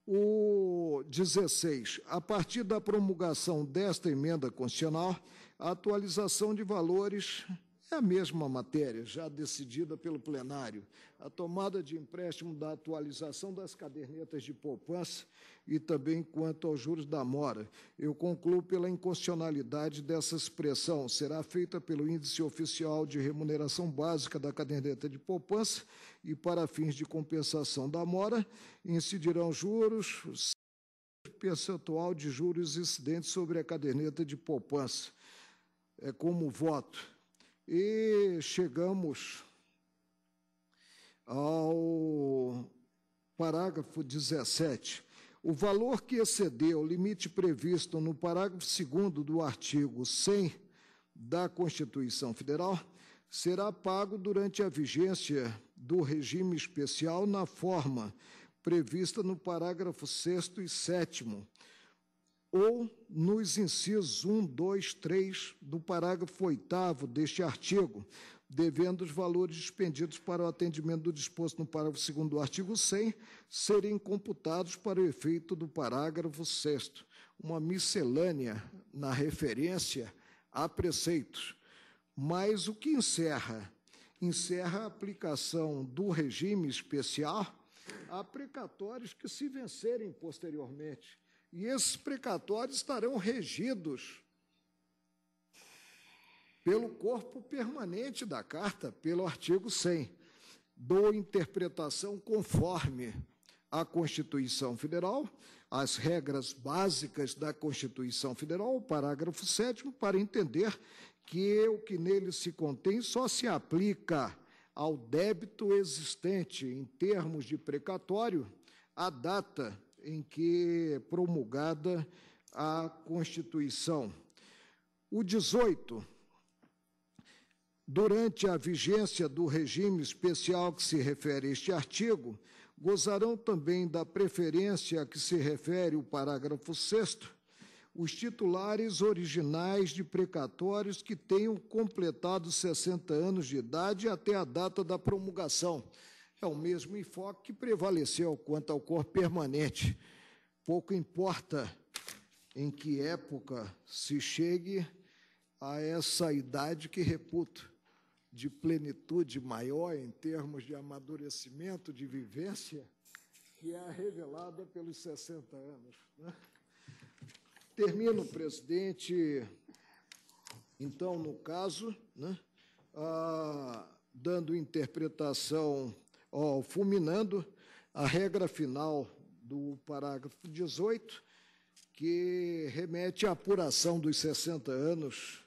O 16. A partir da promulgação desta emenda constitucional, a atualização de valores é a mesma matéria, já decidida pelo plenário, a tomada de empréstimo da atualização das cadernetas de poupança e também quanto aos juros da mora. Eu concluo pela inconstitucionalidade dessa expressão. Será feita pelo Índice Oficial de Remuneração Básica da Caderneta de Poupança e, para fins de compensação da mora, incidirão juros, percentual de juros incidentes sobre a caderneta de poupança. É como voto e chegamos ao parágrafo 17. O valor que excedeu o limite previsto no parágrafo 2 do artigo 100 da Constituição Federal será pago durante a vigência do regime especial na forma prevista no parágrafo 6 e 7 ou nos incisos 1, 2, 3 do parágrafo 8 deste artigo, devendo os valores expendidos para o atendimento do disposto no parágrafo 2 do artigo 100 serem computados para o efeito do parágrafo 6. Uma miscelânea na referência a preceitos. Mas o que encerra? Encerra a aplicação do regime especial a precatórios que se vencerem posteriormente e esses precatórios estarão regidos pelo corpo permanente da carta, pelo artigo 100. Dou interpretação conforme a Constituição Federal, as regras básicas da Constituição Federal, o parágrafo 7, para entender que o que nele se contém só se aplica ao débito existente em termos de precatório a data em que é promulgada a Constituição. O 18, durante a vigência do regime especial que se refere a este artigo, gozarão também da preferência a que se refere o parágrafo 6 os titulares originais de precatórios que tenham completado 60 anos de idade até a data da promulgação é o mesmo enfoque que prevaleceu quanto ao corpo permanente. Pouco importa em que época se chegue a essa idade que reputo de plenitude maior em termos de amadurecimento, de vivência, que é revelada pelos 60 anos. Né? Termino, presidente, então, no caso, né, ah, dando interpretação Ó, fulminando a regra final do parágrafo 18, que remete à apuração dos 60 anos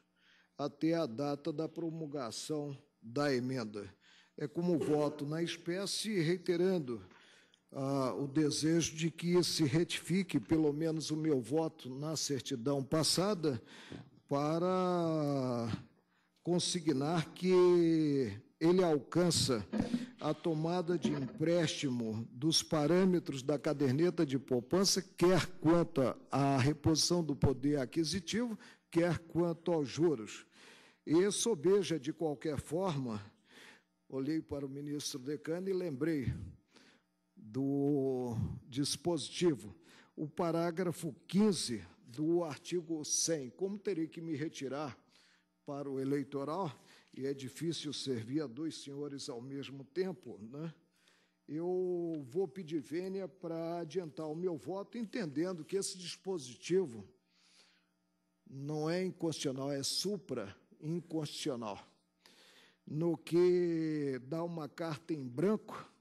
até a data da promulgação da emenda. É como voto na espécie, reiterando ah, o desejo de que se retifique, pelo menos, o meu voto na certidão passada, para consignar que ele alcança a tomada de empréstimo dos parâmetros da caderneta de poupança, quer quanto à reposição do poder aquisitivo, quer quanto aos juros. E sobeja, de qualquer forma, olhei para o ministro decano e lembrei do dispositivo, o parágrafo 15 do artigo 100. Como terei que me retirar para o eleitoral, e é difícil servir a dois senhores ao mesmo tempo, né? Eu vou pedir vênia para adiantar o meu voto, entendendo que esse dispositivo não é inconstitucional, é supra-inconstitucional. No que dá uma carta em branco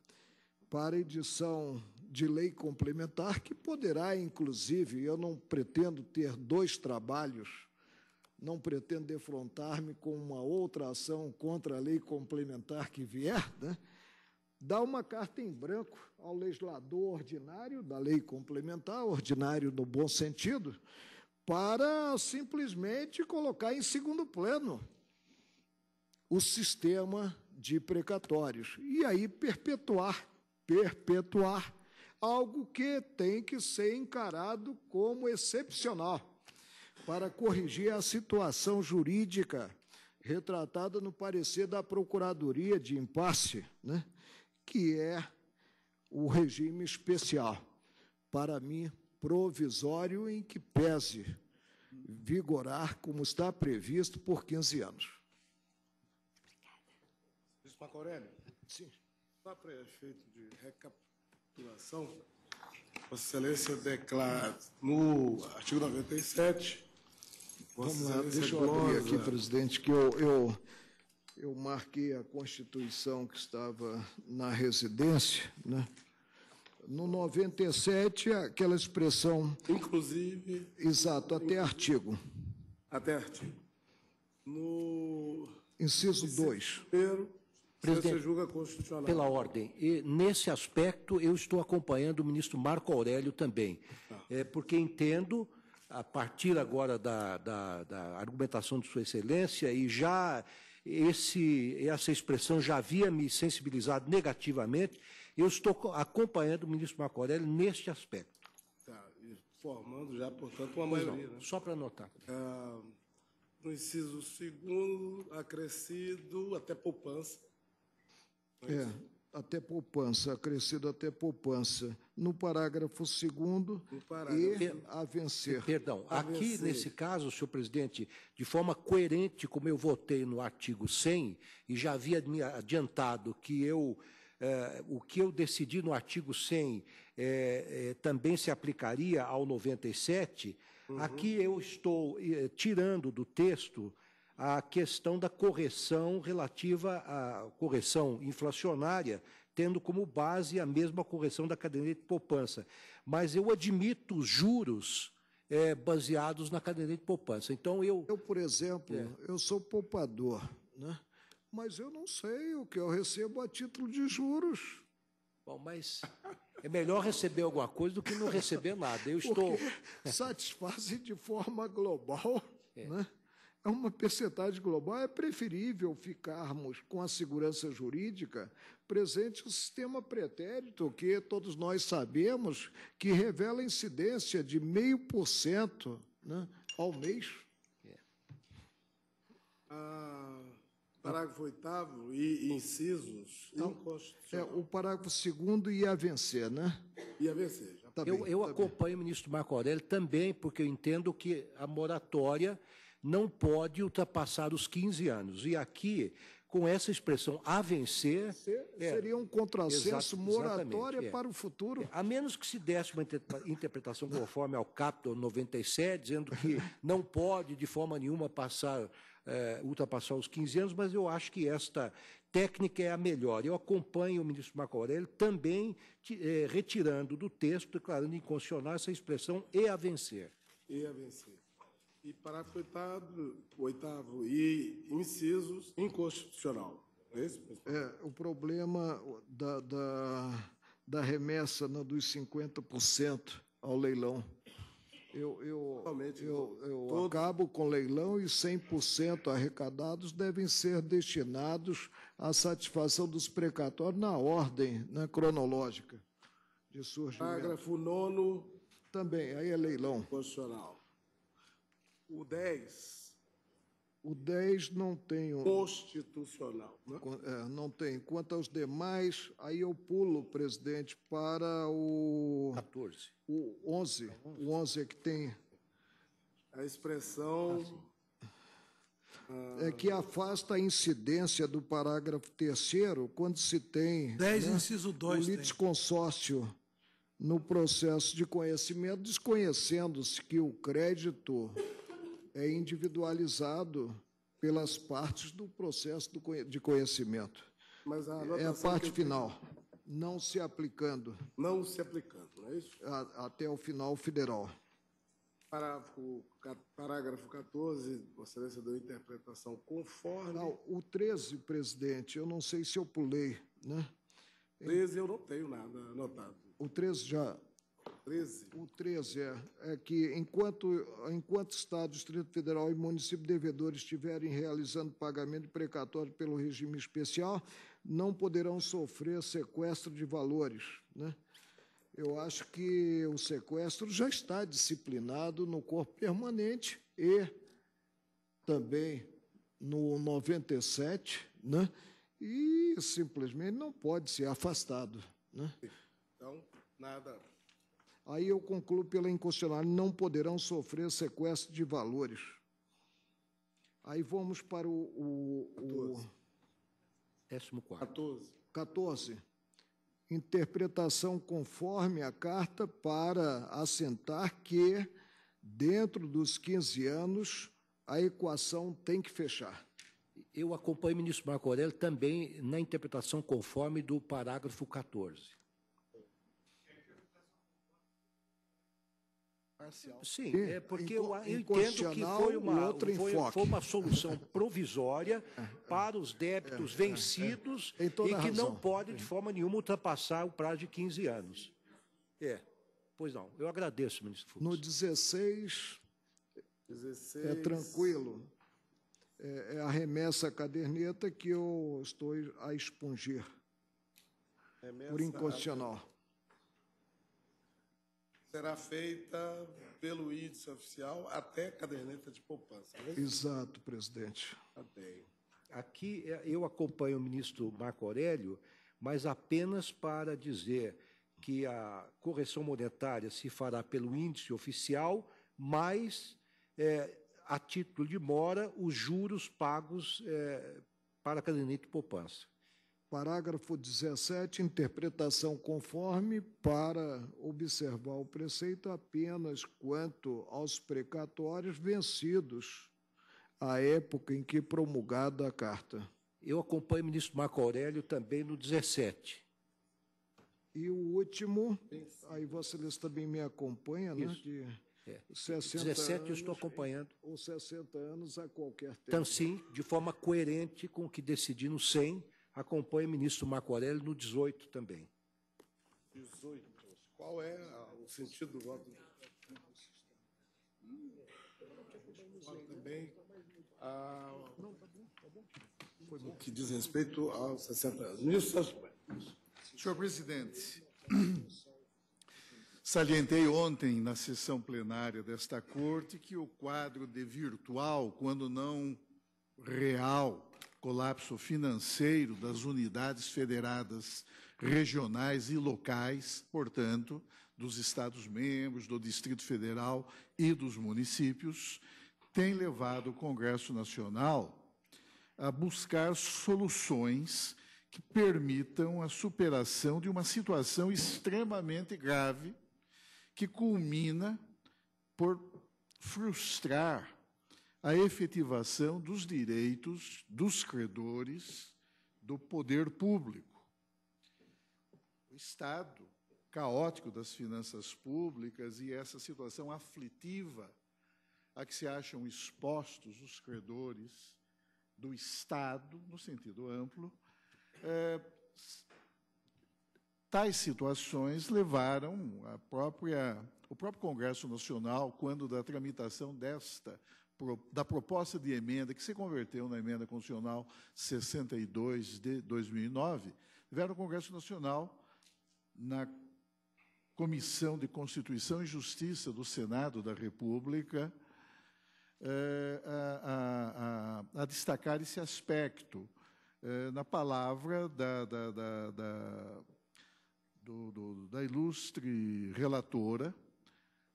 para edição de lei complementar, que poderá, inclusive, eu não pretendo ter dois trabalhos não pretendo defrontar-me com uma outra ação contra a lei complementar que vier, né? dá uma carta em branco ao legislador ordinário da lei complementar, ordinário no bom sentido, para simplesmente colocar em segundo plano o sistema de precatórios e aí perpetuar, perpetuar algo que tem que ser encarado como excepcional para corrigir a situação jurídica retratada no parecer da Procuradoria de Impasse, né, que é o regime especial, para mim, provisório em que pese vigorar como está previsto por 15 anos. obrigada. Marco Aurélio. Sim. Só para efeito de recapitulação, Vossa Excelência declara no artigo 97 Vamos lá, deixa eu abrir aqui, presidente, que eu, eu, eu marquei a Constituição que estava na residência, né? No 97, aquela expressão. Inclusive. Exato, até inclusive, artigo. Até artigo. No. Inciso 2. Presidente, julga constitucional. Pela ordem. E nesse aspecto, eu estou acompanhando o ministro Marco Aurélio também. Tá. É, porque entendo a partir agora da, da, da, argumentação de Sua Excelência, e já esse, essa expressão já havia me sensibilizado negativamente, eu estou acompanhando o ministro Marco Aurélio neste aspecto. Tá, formando já, portanto, uma maioria. Não, né? Só para anotar. Ah, no inciso segundo, acrescido até poupança. É, até poupança, acrescido até poupança, no parágrafo segundo e a vencer. Perdão, a aqui vencer. nesse caso, senhor presidente, de forma coerente, como eu votei no artigo 100 e já havia adiantado que eu eh, o que eu decidi no artigo 100 eh, eh, também se aplicaria ao 97. Uhum. Aqui eu estou tirando do texto a questão da correção relativa à correção inflacionária, tendo como base a mesma correção da caderneta de poupança. Mas eu admito os juros é, baseados na caderneta de poupança. Então eu. Eu, por exemplo, é. eu sou poupador, né? mas eu não sei o que eu recebo a título de juros. Bom, mas é melhor receber alguma coisa do que não receber nada. Eu estou. Porque satisfazem de forma global. É. Né? a é uma percentagem global, é preferível ficarmos com a segurança jurídica presente no sistema pretérito, que todos nós sabemos que revela incidência de 0,5% né, ao mês. É. Ah, parágrafo oitavo e incisos então, É, o parágrafo segundo ia vencer, né? Ia vencer. Tá eu, bem, eu tá acompanho bem. o ministro Marco Aurélio também, porque eu entendo que a moratória não pode ultrapassar os 15 anos. E aqui, com essa expressão a vencer. Ser, é, seria um contrassenso moratória é. para o futuro. É. A menos que se desse uma interpretação conforme ao capítulo 97, dizendo que não pode de forma nenhuma passar, é, ultrapassar os 15 anos, mas eu acho que esta técnica é a melhor. Eu acompanho o ministro Marco Aurélio também é, retirando do texto, declarando inconstitucional essa expressão e a vencer. E a vencer e parágrafo oitavo, oitavo e incisos inconstitucional. É, esse, é o problema da, da, da remessa né, dos 50% ao leilão. Eu, eu, eu, eu todo... acabo com leilão e 100% arrecadados devem ser destinados à satisfação dos precatórios na ordem né, cronológica de surgimento. Parágrafo nono. Também, aí é leilão. Constitucional o 10. O 10 não tem. Um... Constitucional. Né? É, não tem. Quanto aos demais, aí eu pulo, presidente, para o. 14. O 11. O 11 é que tem. A expressão. Ah, é que ah, afasta a incidência do parágrafo terceiro quando se tem 10, né, inciso 2, o litisconsórcio no processo de conhecimento, desconhecendo-se que o crédito é individualizado pelas partes do processo de conhecimento. A é a parte final, não se aplicando. Não se aplicando, não é isso? A, até o final federal. Parágrafo, parágrafo 14, Vossa Excelência deu interpretação conforme. Não, o 13, presidente, eu não sei se eu pulei, né? 13 eu não tenho nada anotado. O 13 já. 13. O 13 é, é que, enquanto, enquanto Estado, Distrito Federal e município devedores estiverem realizando pagamento precatório pelo regime especial, não poderão sofrer sequestro de valores. Né? Eu acho que o sequestro já está disciplinado no corpo permanente e também no 97, né? e simplesmente não pode ser afastado. Né? Então, nada Aí eu concluo pela inconstitucionalidade, não poderão sofrer sequestro de valores. Aí vamos para o... o, 14. o 14. 14. 14. Interpretação conforme a carta para assentar que, dentro dos 15 anos, a equação tem que fechar. Eu acompanho o ministro Marco Aurélio também na interpretação conforme do parágrafo 14. parcial. Sim, é porque eu, entendo que foi uma, foi, foi uma solução provisória é. para os débitos é, é, vencidos e que não pode, de forma nenhuma, ultrapassar o prazo de 15 anos. É. Pois não, eu agradeço, ministro Fux. No 16, 16. é tranquilo. É, é a remessa caderneta que eu estou a expungir remessa por inconstitucional será feita pelo índice oficial até caderneta de poupança. É Exato, presidente. Também. Aqui é, eu acompanho o ministro Marco Aurélio, mas apenas para dizer que a correção monetária se fará pelo índice oficial, mas é, a título de mora os juros pagos é, para a caderneta de poupança. Parágrafo 17. Interpretação conforme para observar o preceito apenas quanto aos precatórios vencidos à época em que promulgada a carta. Eu acompanho o ministro Marco Aurélio também no 17. E o último, aí Vossa Excelência também me acompanha, né? Isso. né? De... É. 17 anos, eu estou acompanhando. Ou 60 anos a qualquer então, tempo. Então, sim, de forma coerente com o que decidi no 100, Acompanhe o ministro Marco Aurélio no 18 também. 18. Qual é o sentido do voto? Também, ah, o que diz respeito aos 60 anos. Senhor presidente, Salientei ontem na sessão plenária desta Corte que o quadro de virtual, quando não real, colapso financeiro das unidades federadas regionais e locais, portanto, dos Estados-membros, do Distrito Federal e dos municípios, tem levado o Congresso Nacional a buscar soluções que permitam a superação de uma situação extremamente grave que culmina por frustrar a efetivação dos direitos dos credores do poder público. O Estado caótico das finanças públicas e essa situação aflitiva a que se acham expostos os credores do Estado, no sentido amplo, é, tais situações levaram a própria, o próprio Congresso Nacional, quando da tramitação desta da proposta de emenda que se converteu na emenda constitucional 62 de 2009, vieram o Congresso Nacional na Comissão de Constituição e Justiça do Senado da República eh, a, a, a, destacar esse aspecto eh, na palavra da, da, da, da, do, do, da ilustre relatora,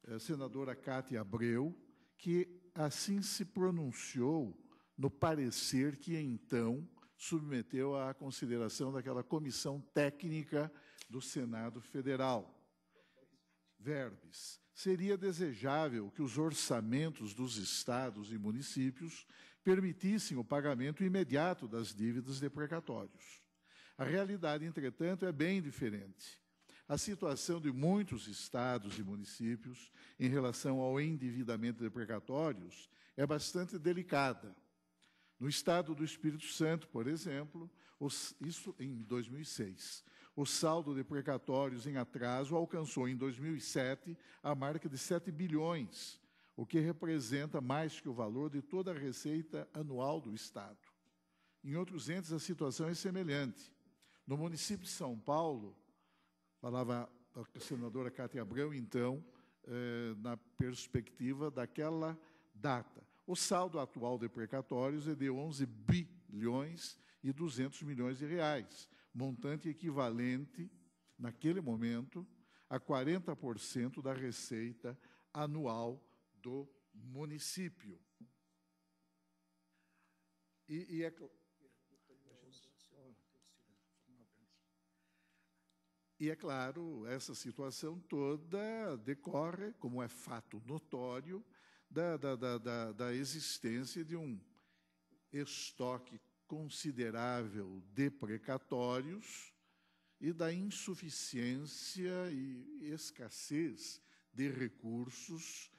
eh, senadora Cátia Abreu, que assim se pronunciou no parecer que então submeteu à consideração daquela comissão técnica do Senado Federal. Verbes. Seria desejável que os orçamentos dos estados e municípios permitissem o pagamento imediato das dívidas deprecatórios. A realidade, entretanto, é bem diferente a situação de muitos estados e municípios em relação ao endividamento de precatórios é bastante delicada. No estado do Espírito Santo, por exemplo, os, isso em 2006, o saldo de precatórios em atraso alcançou em 2007 a marca de 7 bilhões, o que representa mais que o valor de toda a receita anual do estado. Em outros entes, a situação é semelhante. No município de São Paulo, Falava a senadora Cátia Abrão, então, eh, na perspectiva daquela data. O saldo atual de precatórios é de 11 bilhões e 200 milhões de reais, montante equivalente, naquele momento, a 40% da receita anual do município. E, e é E, é claro, essa situação toda decorre, como é fato notório, da, da, da, da, existência de um estoque considerável de precatórios e da insuficiência e escassez de recursos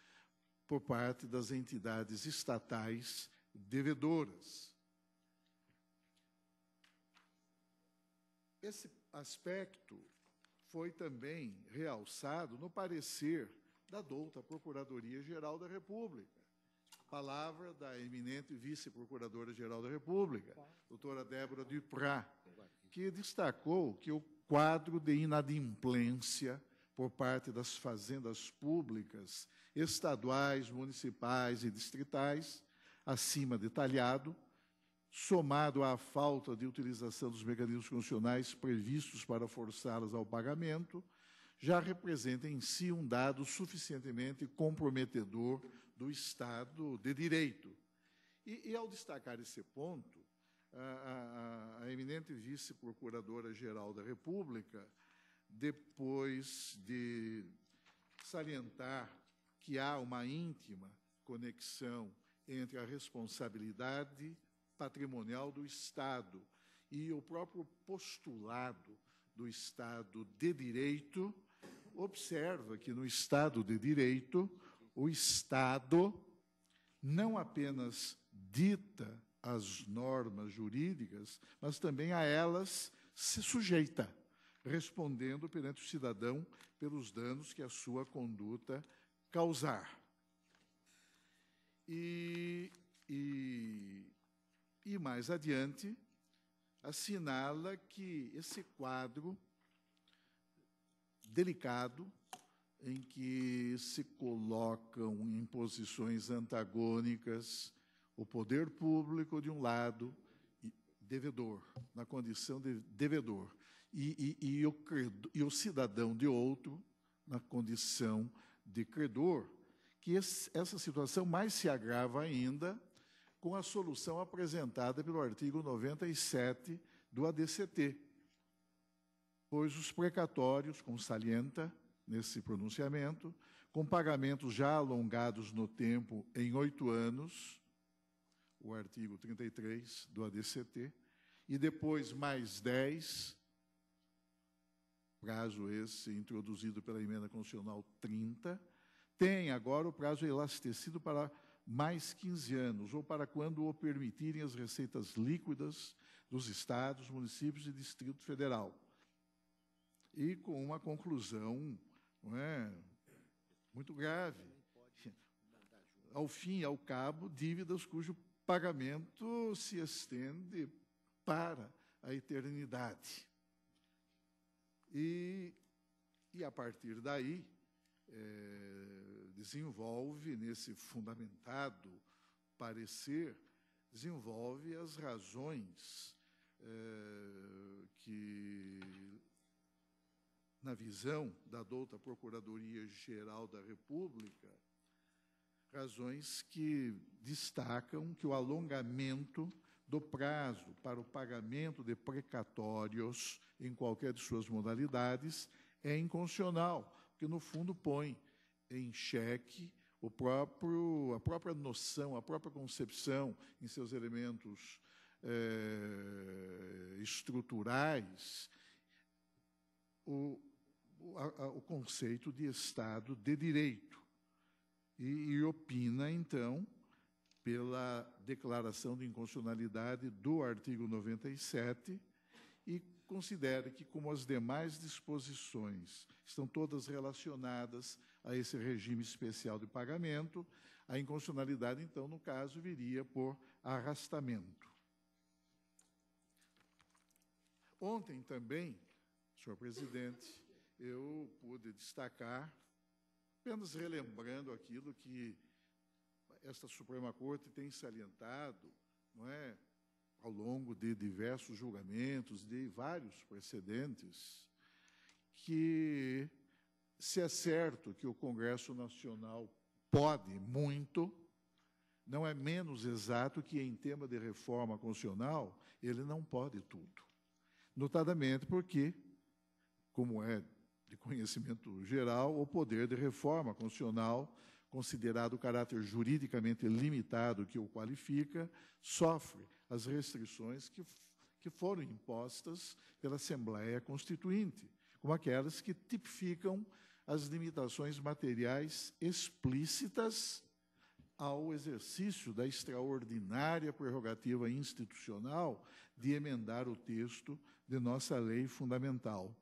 por parte das entidades estatais devedoras. Esse aspecto foi também realçado no parecer da douta Procuradoria-Geral da República. Palavra da eminente vice-procuradora-geral da República, doutora Débora Duprat, que destacou que o quadro de inadimplência por parte das fazendas públicas estaduais, municipais e distritais, acima detalhado, somado à falta de utilização dos mecanismos constitucionais previstos para forçá-las ao pagamento, já representa em si um dado suficientemente comprometedor do Estado de Direito. E, e ao destacar esse ponto, a, a, a eminente vice-procuradora-geral da República, depois de salientar que há uma íntima conexão entre a responsabilidade patrimonial do Estado e o próprio postulado do Estado de Direito observa que no Estado de Direito o Estado não apenas dita as normas jurídicas, mas também a elas se sujeita, respondendo perante o cidadão pelos danos que a sua conduta causar. E, e e mais adiante assinala que esse quadro delicado em que se colocam em posições antagônicas o poder público de um lado, devedor, na condição de devedor, e, e, e, o, credo, e o cidadão de outro, na condição de credor, que esse, essa situação mais se agrava ainda com a solução apresentada pelo artigo 97 do ADCT, pois os precatórios, como salienta nesse pronunciamento, com pagamentos já alongados no tempo em oito anos, o artigo 33 do ADCT, e depois mais dez, prazo esse introduzido pela emenda constitucional 30, tem agora o prazo elastecido para mais 15 anos, ou para quando o permitirem as receitas líquidas dos estados, municípios e Distrito Federal. E com uma conclusão não é, muito grave. Ao fim e ao cabo, dívidas cujo pagamento se estende para a eternidade. E, e a partir daí, é, desenvolve nesse fundamentado parecer, desenvolve as razões é, que, na visão da douta Procuradoria-Geral da República, razões que destacam que o alongamento do prazo para o pagamento de precatórios em qualquer de suas modalidades é inconstitucional, porque no fundo põe em xeque o próprio, a própria noção, a própria concepção em seus elementos é, estruturais, o, a, a, o conceito de Estado de Direito. E, e opina, então, pela declaração de inconstitucionalidade do artigo 97 e considera que, como as demais disposições estão todas relacionadas a esse regime especial de pagamento. A inconstitucionalidade, então, no caso, viria por arrastamento. Ontem também, senhor presidente, eu pude destacar, apenas relembrando aquilo que esta Suprema Corte tem salientado, não é, ao longo de diversos julgamentos, de vários precedentes, que se é certo que o Congresso Nacional pode muito, não é menos exato que, em tema de reforma constitucional, ele não pode tudo. Notadamente porque, como é de conhecimento geral, o poder de reforma constitucional, considerado o caráter juridicamente limitado que o qualifica, sofre as restrições que, que foram impostas pela Assembleia Constituinte, como aquelas que tipificam as limitações materiais explícitas ao exercício da extraordinária prerrogativa institucional de emendar o texto de nossa lei fundamental.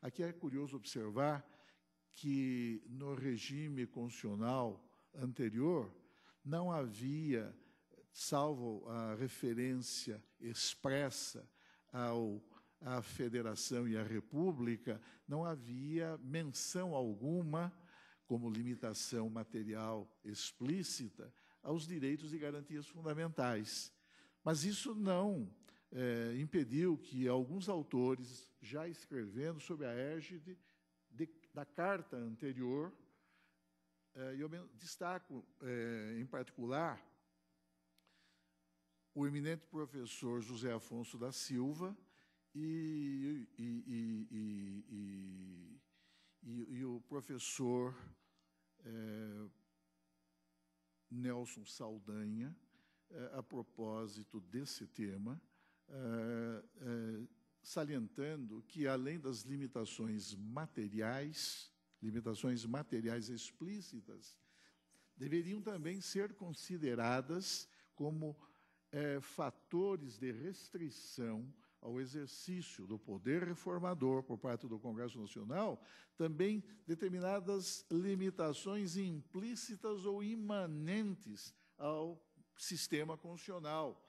Aqui é curioso observar que no regime constitucional anterior não havia, salvo a referência expressa ao a federação e a república, não havia menção alguma, como limitação material explícita, aos direitos e garantias fundamentais. Mas isso não é, impediu que alguns autores, já escrevendo sobre a égide de, da carta anterior, é, eu destaco é, em particular o eminente professor José Afonso da Silva, e, e, e o professor é, Nelson Saldanha, é, a propósito desse tema, é, é, salientando que, além das limitações materiais, limitações materiais explícitas, deveriam também ser consideradas como é, fatores de restrição ao exercício do poder reformador por parte do Congresso Nacional também determinadas limitações implícitas ou imanentes ao sistema constitucional.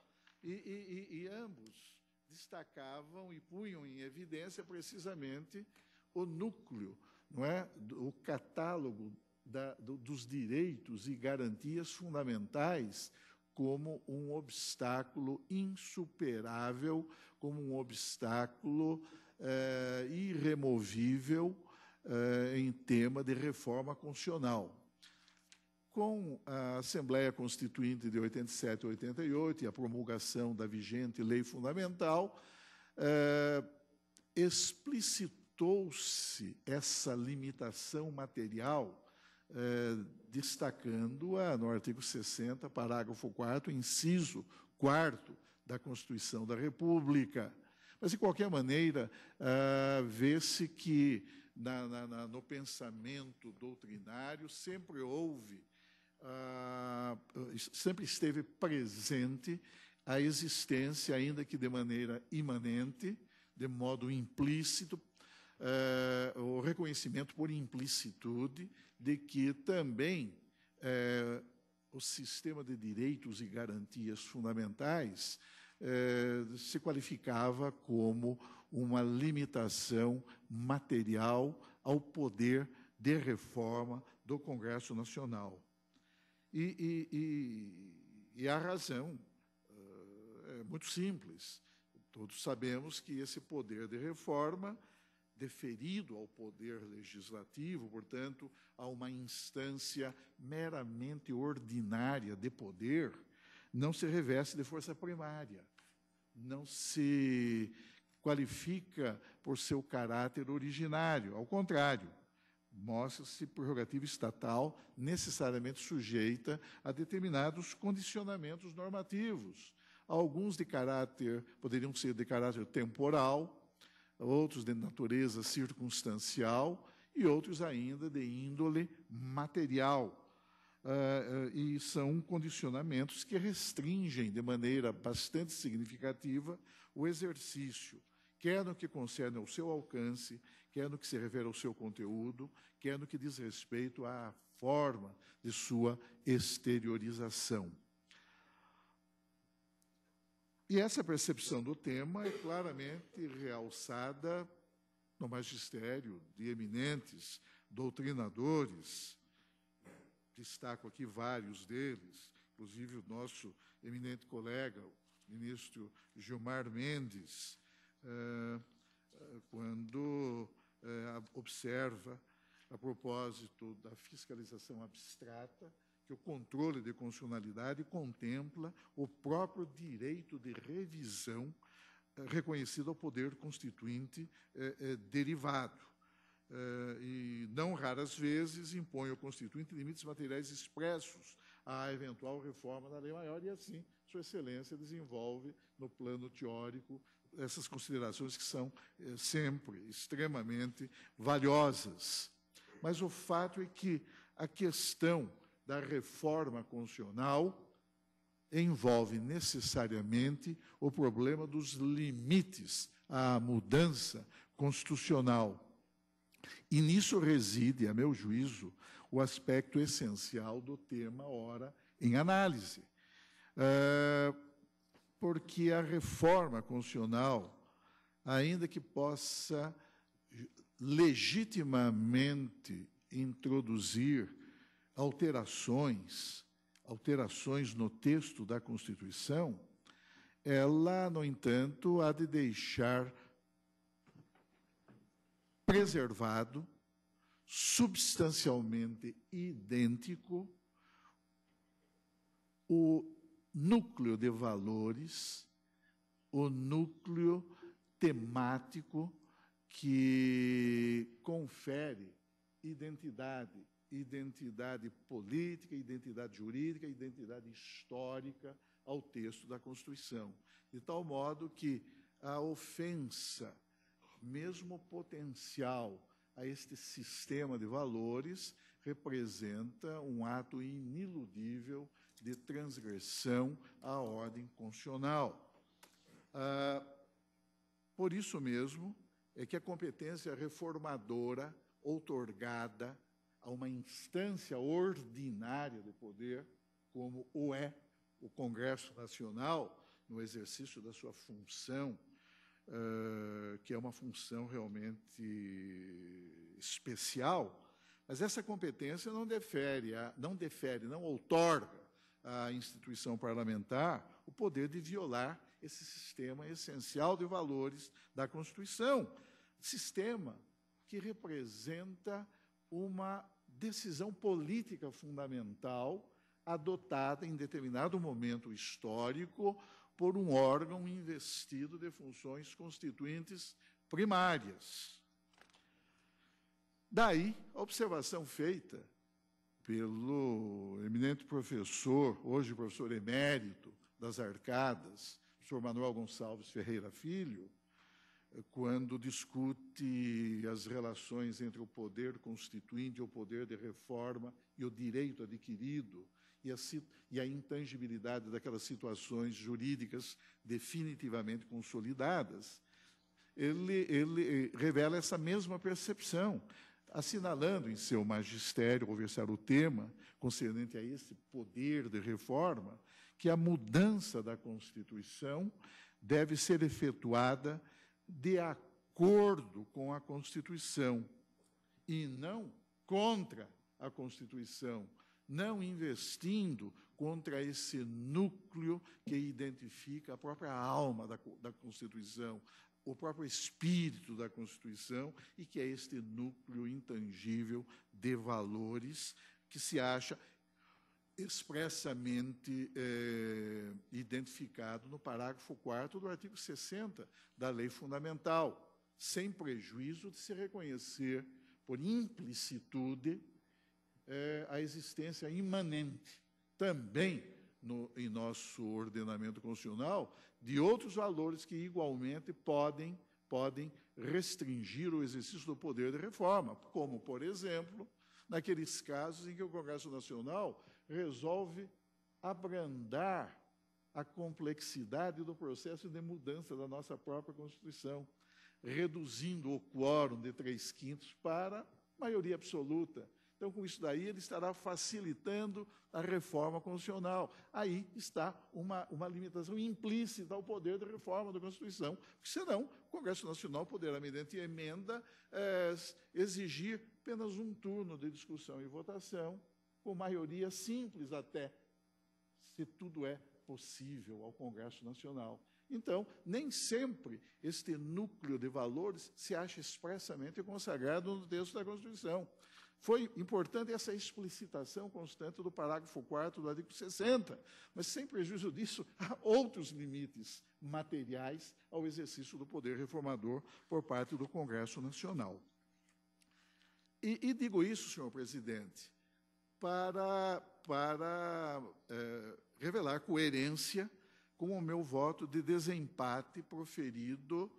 E, e, e ambos destacavam e punham em evidência precisamente o núcleo, não é, o catálogo da, do, dos direitos e garantias fundamentais como um obstáculo insuperável, como um obstáculo é, irremovível é, em tema de reforma constitucional. Com a Assembleia Constituinte de 87 e 88 e a promulgação da vigente lei fundamental, é, explicitou-se essa limitação material eh, destacando-a no artigo 60, parágrafo 4, inciso 4 da Constituição da República. Mas, de qualquer maneira, ah, vê-se que na, na, no pensamento doutrinário sempre houve, ah, sempre esteve presente a existência, ainda que de maneira imanente, de modo implícito, eh, o reconhecimento por implicitude de que também é, o sistema de direitos e garantias fundamentais é, se qualificava como uma limitação material ao poder de reforma do Congresso Nacional. E, e, e, e a razão é, é muito simples. Todos sabemos que esse poder de reforma deferido ao poder legislativo, portanto, a uma instância meramente ordinária de poder, não se reveste de força primária, não se qualifica por seu caráter originário, ao contrário, mostra-se prerrogativa estatal necessariamente sujeita a determinados condicionamentos normativos, alguns de caráter poderiam ser de caráter temporal, outros de natureza circunstancial e outros ainda de índole material. Uh, uh, e são condicionamentos que restringem de maneira bastante significativa o exercício, quer no que concerne ao seu alcance, quer no que se refere ao seu conteúdo, quer no que diz respeito à forma de sua exteriorização. E essa percepção do tema é claramente realçada no magistério de eminentes doutrinadores. Destaco aqui vários deles, inclusive o nosso eminente colega, o ministro Gilmar Mendes, eh, eh, quando eh, observa, a propósito da fiscalização abstrata, que o controle de constitucionalidade contempla o próprio direito de revisão eh, reconhecido ao poder constituinte eh, eh, derivado. e não raras vezes impõe ao constituinte limites materiais expressos à eventual reforma da lei maior, e assim Sua Excelência desenvolve no plano teórico essas considerações que são sempre extremamente valiosas. Mas o fato é que a questão da reforma constitucional envolve necessariamente o problema dos limites à mudança constitucional. E nisso reside, a meu juízo, o aspecto essencial do tema ora em análise. Eh, porque a reforma constitucional, ainda que possa legitimamente introduzir alterações, alterações no texto da Constituição, ela, no entanto, há de deixar preservado, substancialmente idêntico, o núcleo de valores, o núcleo temático que confere identidade, identidade política, identidade jurídica, identidade histórica ao texto da Constituição, de tal modo que a ofensa, mesmo potencial, a este sistema de valores representa um ato iniludível de transgressão à ordem constitucional. Ah, por isso mesmo é que a competência reformadora outorgada a uma instância ordinária de poder, como o é o Congresso Nacional, no exercício da sua função, uh, que é uma função realmente especial, mas essa competência não defere, a, não defere, não outorga à instituição parlamentar o poder de violar esse sistema essencial de valores da Constituição, sistema que representa uma decisão política fundamental adotada em determinado momento histórico por um órgão investido de funções constituintes primárias. Daí a observação feita pelo eminente professor, hoje professor emérito das Arcadas, professor Manuel Gonçalves Ferreira Filho, quando discute as relações entre o poder constituinte, o poder de reforma e o direito adquirido e a, e a intangibilidade daquelas situações jurídicas definitivamente consolidadas, ele, ele eh, revela essa mesma percepção, assinalando em seu magistério, conversar o tema concernente a esse poder de reforma, que a mudança da Constituição deve ser efetuada de acordo acordo com a Constituição e não contra a Constituição, não investindo contra esse núcleo que identifica a própria alma da, da Constituição, o próprio espírito da Constituição e que é este núcleo intangível de valores que se acha expressamente é, identificado no parágrafo 4 do artigo 60 da Lei Fundamental sem prejuízo de se reconhecer, por implicitude, é, a existência imanente, também no, em nosso ordenamento constitucional, de outros valores que igualmente podem, podem restringir o exercício do poder de reforma, como, por exemplo, naqueles casos em que o Congresso Nacional resolve abrandar a complexidade do processo de mudança da nossa própria Constituição reduzindo o quórum de três quintos para maioria absoluta. Então, com isso daí, ele estará facilitando a reforma constitucional. Aí está uma, uma limitação implícita ao poder da reforma da Constituição, porque senão o Congresso Nacional poderá, mediante emenda, eh, exigir apenas um turno de discussão e votação, com maioria simples até, se tudo é possível ao Congresso Nacional. Então, nem sempre este núcleo de valores se acha expressamente consagrado no texto da Constituição. Foi importante essa explicitação constante do parágrafo 4 do artigo 60, mas sem prejuízo disso, há outros limites materiais ao exercício do poder reformador por parte do Congresso Nacional. E, e digo isso, senhor presidente, para, para é, revelar coerência com o meu voto de desempate proferido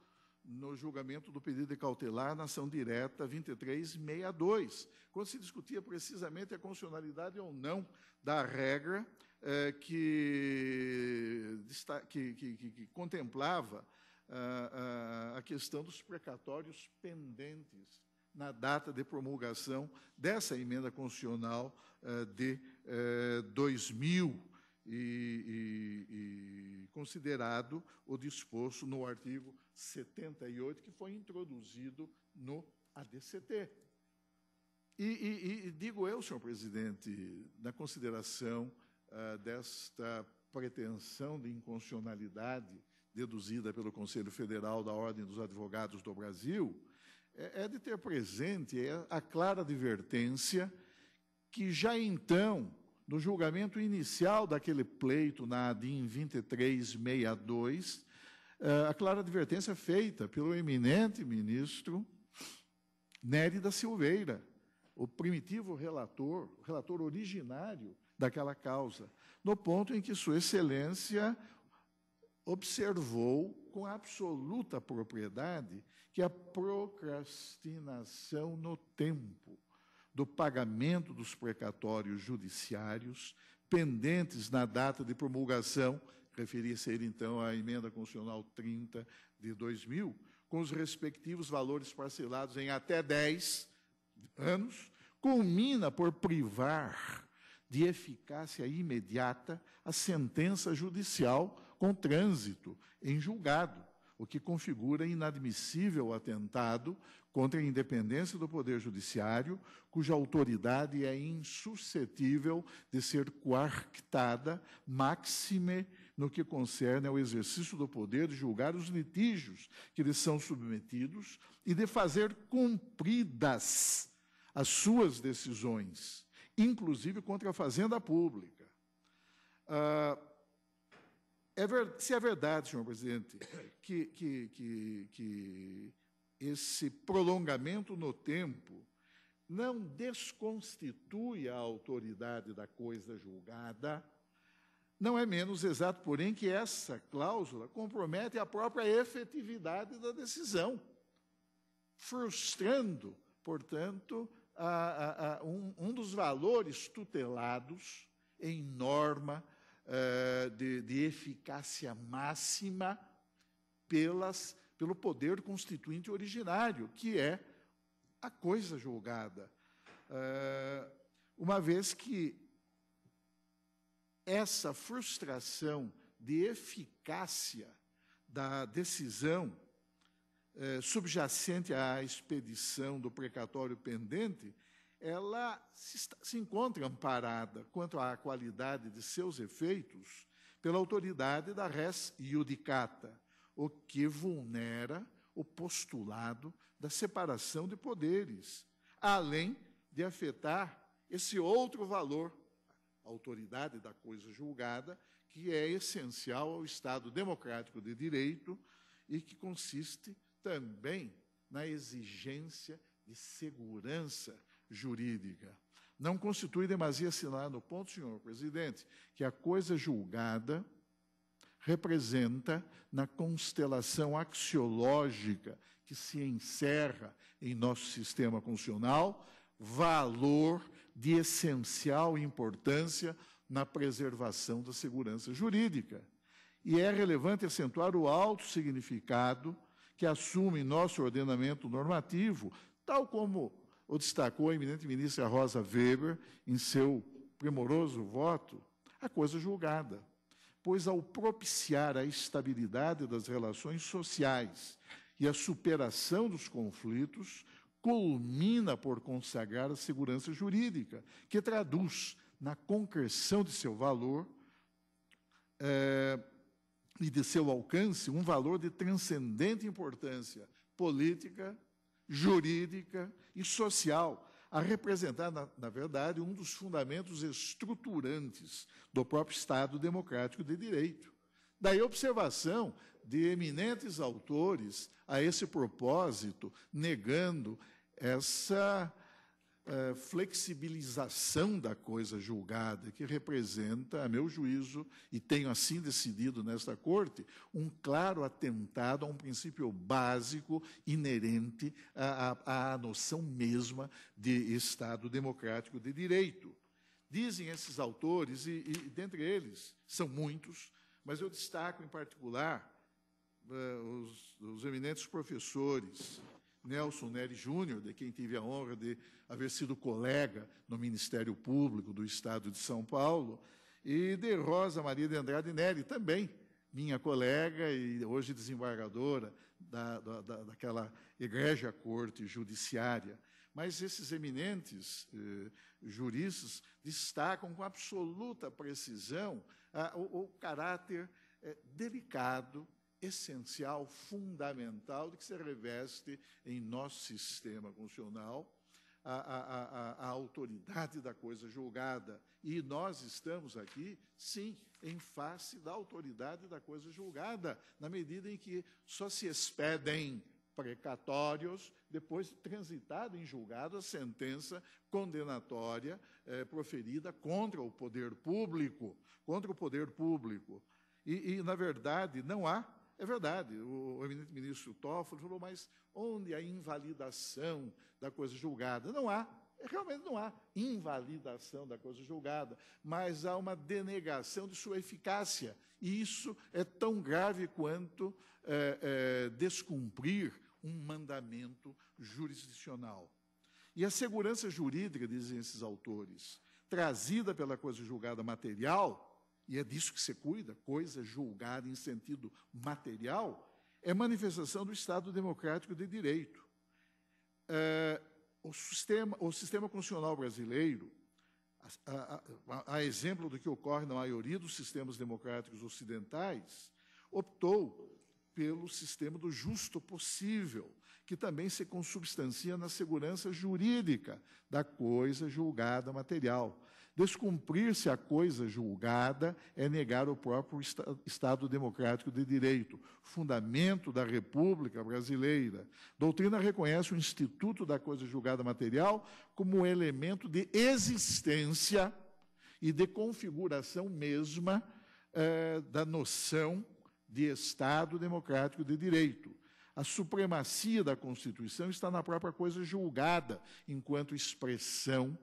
no julgamento do pedido de cautelar na ação direta 2362, quando se discutia precisamente a constitucionalidade ou não da regra eh, que, que, que, que, contemplava ah, ah, a questão dos precatórios pendentes na data de promulgação dessa emenda constitucional eh, de 2000. Eh, e, e, e considerado o disposto no artigo 78, que foi introduzido no ADCT. E, e digo eu, senhor presidente, na consideração ah, desta pretensão de inconstitucionalidade deduzida pelo Conselho Federal da Ordem dos Advogados do Brasil, é, é de ter presente é a clara advertência que já então no julgamento inicial daquele pleito na ADIM 2362, eh, a clara advertência é feita pelo eminente ministro Nery da Silveira, o primitivo relator, o relator originário daquela causa, no ponto em que Sua Excelência observou com absoluta propriedade que a procrastinação no tempo do pagamento dos precatórios judiciários pendentes na data de promulgação, referia-se então à emenda constitucional 30 de 2000, com os respectivos valores parcelados em até 10 anos, culmina por privar de eficácia imediata a sentença judicial com trânsito em julgado, o que configura inadmissível atentado contra a independência do Poder Judiciário, cuja autoridade é insuscetível de ser coartada, máxime no que concerne ao exercício do poder de julgar os litígios que lhes são submetidos e de fazer cumpridas as suas decisões, inclusive contra a Fazenda Pública. Ah, é ver, se é verdade, senhor presidente, que, que, que, que esse prolongamento no tempo não desconstitui a autoridade da coisa julgada, não é menos exato, porém, que essa cláusula compromete a própria efetividade da decisão, frustrando, portanto, a, a, a um, um, dos valores tutelados em norma uh, de, de eficácia máxima pelas pelo poder constituinte originário, que é a coisa julgada. Eh, uma vez que essa frustração de eficácia da decisão eh, subjacente à expedição do precatório pendente, ela se, encontra amparada quanto à qualidade de seus efeitos pela autoridade da res judicata, o que vulnera o postulado da separação de poderes, além de afetar esse outro valor, a autoridade da coisa julgada, que é essencial ao Estado democrático de direito e que consiste também na exigência de segurança jurídica. Não constitui demasia assinar no ponto, senhor presidente, que a coisa julgada representa na constelação axiológica que se encerra em nosso sistema constitucional valor de essencial importância na preservação da segurança jurídica. E é relevante acentuar o alto significado que assume nosso ordenamento normativo, tal como o destacou a eminente ministra Rosa Weber em seu primoroso voto, a coisa julgada pois ao propiciar a estabilidade das relações sociais e a superação dos conflitos, culmina por consagrar a segurança jurídica, que traduz na concreção de seu valor é, e de seu alcance um valor de transcendente importância política, jurídica e social, a representar, na, na, verdade, um dos fundamentos estruturantes do próprio Estado democrático de direito. Daí a observação de eminentes autores a esse propósito, negando essa eh, flexibilização da coisa julgada, que representa, a meu juízo, e tenho assim decidido nesta corte, um claro atentado a um princípio básico inerente à, à, à noção mesma de Estado democrático de direito. Dizem esses autores, e, e dentre eles são muitos, mas eu destaco em particular uh, os, os eminentes professores Nelson Nery Júnior, de quem tive a honra de haver sido colega no Ministério Público do Estado de São Paulo, e de Rosa Maria de Andrade Nery, também minha colega e hoje desembargadora da, da, daquela Igreja Corte Judiciária. Mas esses eminentes eh, juristas destacam com absoluta precisão ah, o, o, caráter eh, delicado essencial, fundamental, de que se reveste em nosso sistema constitucional a, a, a, a, autoridade da coisa julgada. E nós estamos aqui, sim, em face da autoridade da coisa julgada, na medida em que só se expedem precatórios depois de transitado em julgado a sentença condenatória eh, proferida contra o poder público, contra o poder público. E, e, na verdade, não há é verdade, o, eminente ministro Toffoli falou, mas onde a invalidação da coisa julgada? Não há, realmente não há invalidação da coisa julgada, mas há uma denegação de sua eficácia. E isso é tão grave quanto é, é, descumprir um mandamento jurisdicional. E a segurança jurídica, dizem esses autores, trazida pela coisa julgada material, e é disso que se cuida, coisa julgada em sentido material, é manifestação do Estado democrático de direito. É, o, sistema, o sistema constitucional brasileiro, a, a, a, exemplo do que ocorre na maioria dos sistemas democráticos ocidentais, optou pelo sistema do justo possível, que também se consubstancia na segurança jurídica da coisa julgada material. Descumprir-se a coisa julgada é negar o próprio Estado democrático de direito, fundamento da República Brasileira. Doutrina reconhece o instituto da coisa julgada material como um elemento de existência e de configuração mesma eh, da noção de Estado democrático de direito. A supremacia da Constituição está na própria coisa julgada, enquanto expressão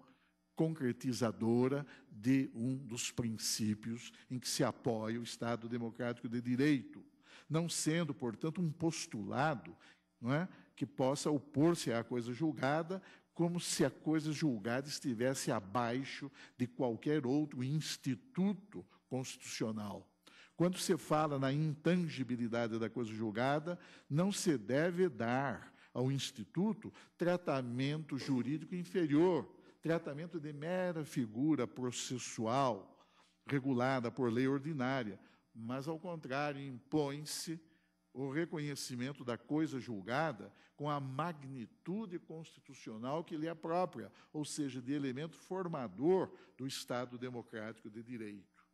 concretizadora de um dos princípios em que se apoia o Estado Democrático de Direito, não sendo, portanto, um postulado não é, que possa opor-se à coisa julgada como se a coisa julgada estivesse abaixo de qualquer outro instituto constitucional. Quando se fala na intangibilidade da coisa julgada, não se deve dar ao instituto tratamento jurídico inferior tratamento de mera figura processual regulada por lei ordinária, mas, ao contrário, impõe-se o reconhecimento da coisa julgada com a magnitude constitucional que lhe é própria, ou seja, de elemento formador do Estado democrático de direito.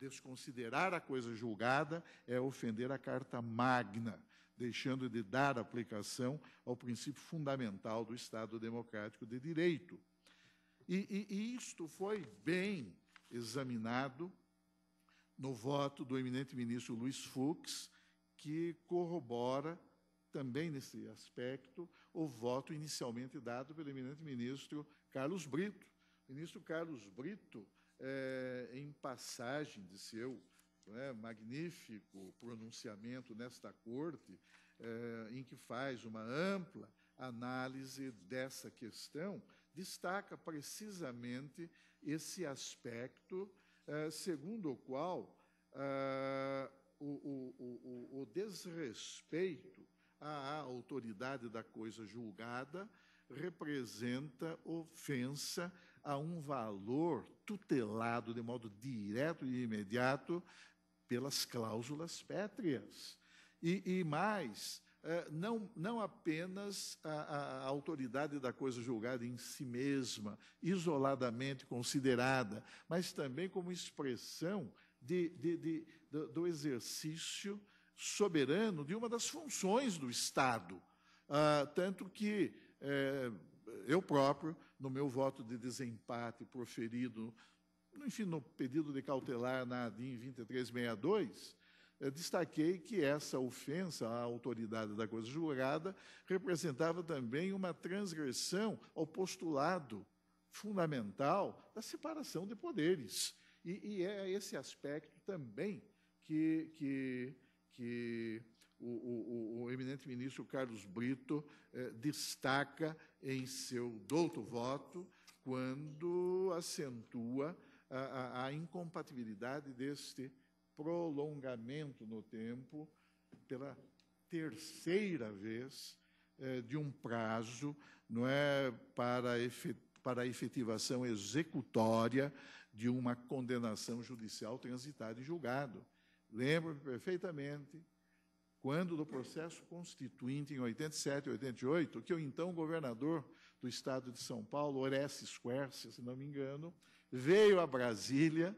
Desconsiderar a coisa julgada é ofender a Carta Magna, deixando de dar aplicação ao princípio fundamental do Estado democrático de direito, e, e, e isto foi bem examinado no voto do eminente ministro Luiz Fux, que corrobora também nesse aspecto o voto inicialmente dado pelo eminente ministro Carlos Brito. O ministro Carlos Brito, é, em passagem de seu né, magnífico pronunciamento nesta corte, é, em que faz uma ampla análise dessa questão, destaca precisamente esse aspecto, eh, segundo o qual eh, o, o, o, o desrespeito à autoridade da coisa julgada representa ofensa a um valor tutelado de modo direto e imediato pelas cláusulas pétreas. E, e mais, é, não, não apenas a, a, autoridade da coisa julgada em si mesma, isoladamente considerada, mas também como expressão de, de, de, do exercício soberano de uma das funções do Estado. Ah, tanto que é, eu próprio, no meu voto de desempate proferido, enfim, no pedido de cautelar na ADIM 2362, destaquei que essa ofensa à autoridade da coisa julgada representava também uma transgressão ao postulado fundamental da separação de poderes. E, e é esse aspecto também que, que, que o, o, o, eminente ministro Carlos Brito eh, destaca em seu douto voto quando acentua a, a, a incompatibilidade deste prolongamento no tempo, pela terceira vez, é, de um prazo não é, para, efet para a efetivação executória de uma condenação judicial transitada e julgado. Lembro perfeitamente quando do processo constituinte em 87, 88, que o então governador do estado de São Paulo, Orestes Quercia, se não me engano, veio a Brasília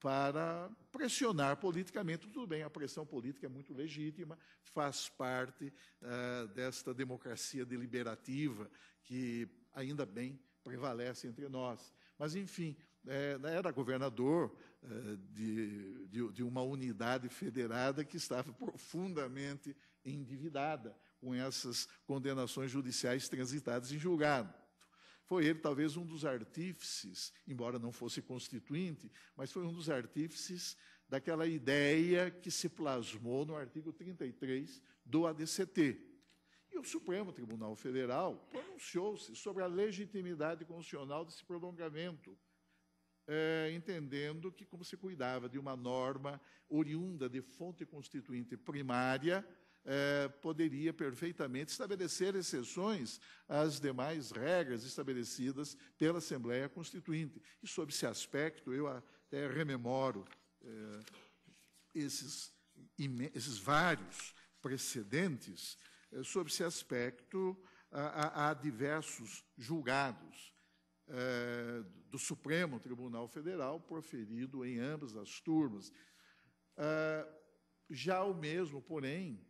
para pressionar politicamente. Tudo bem, a pressão política é muito legítima, faz parte uh, desta democracia deliberativa que, ainda bem, prevalece entre nós. Mas, enfim, é, né, era governador uh, de, de, de uma unidade federada que estava profundamente endividada com essas condenações judiciais transitadas em julgado. Foi ele, talvez, um dos artífices, embora não fosse constituinte, mas foi um dos artífices daquela ideia que se plasmou no artigo 33 do ADCT. E o Supremo Tribunal Federal pronunciou-se sobre a legitimidade constitucional desse prolongamento, é, entendendo que, como se cuidava de uma norma oriunda de fonte constituinte primária, eh, poderia perfeitamente estabelecer exceções às demais regras estabelecidas pela Assembleia Constituinte. E sobre esse aspecto, eu até rememoro eh, esses, esses vários precedentes, eh, sobre esse aspecto, há, há diversos julgados do Supremo Tribunal Federal, proferido em ambas as turmas. Ah, já o mesmo, porém,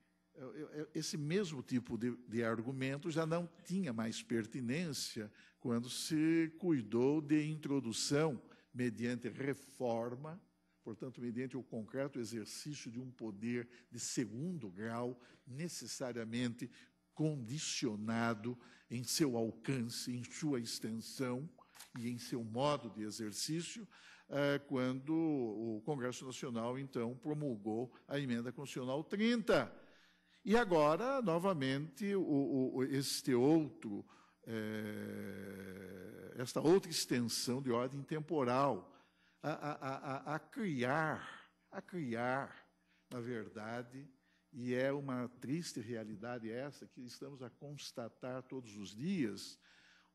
esse mesmo tipo de, de, argumento já não tinha mais pertinência quando se cuidou de introdução mediante reforma, portanto, mediante o concreto exercício de um poder de segundo grau, necessariamente condicionado em seu alcance, em sua extensão e em seu modo de exercício, ah, quando o Congresso Nacional, então, promulgou a Emenda Constitucional 30 e agora, novamente, o, o, este outro, é, esta outra extensão de ordem temporal, a, a, a, a criar, a criar, na verdade, e é uma triste realidade essa que estamos a constatar todos os dias,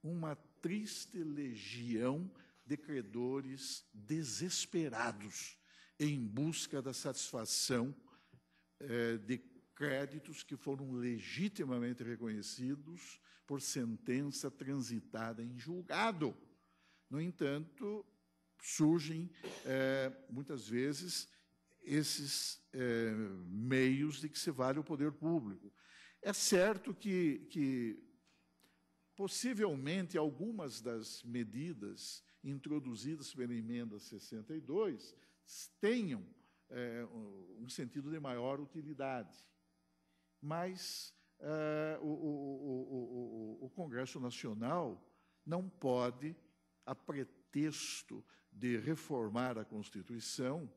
uma triste legião de credores desesperados em busca da satisfação eh, de créditos que foram legitimamente reconhecidos por sentença transitada em julgado. No entanto, surgem é, muitas vezes esses é, meios de que se vale o poder público. É certo que, que possivelmente algumas das medidas introduzidas pela emenda 62 tenham é, um sentido de maior utilidade mas eh, o, o, o, o Congresso Nacional não pode, a pretexto de reformar a Constituição,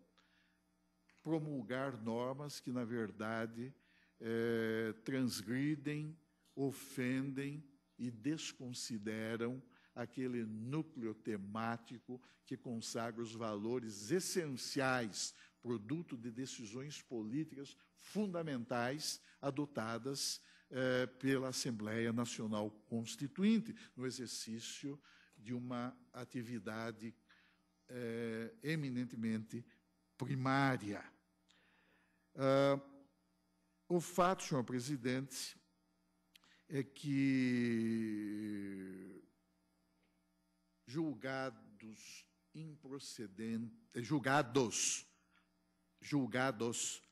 promulgar normas que, na verdade, eh, transgridem, ofendem e desconsideram aquele núcleo temático que consagra os valores essenciais produto de decisões políticas fundamentais adotadas eh, pela Assembleia Nacional Constituinte, no exercício de uma atividade eh, eminentemente primária. Ah, o fato, senhor presidente, é que julgados improcedentes, julgados julgados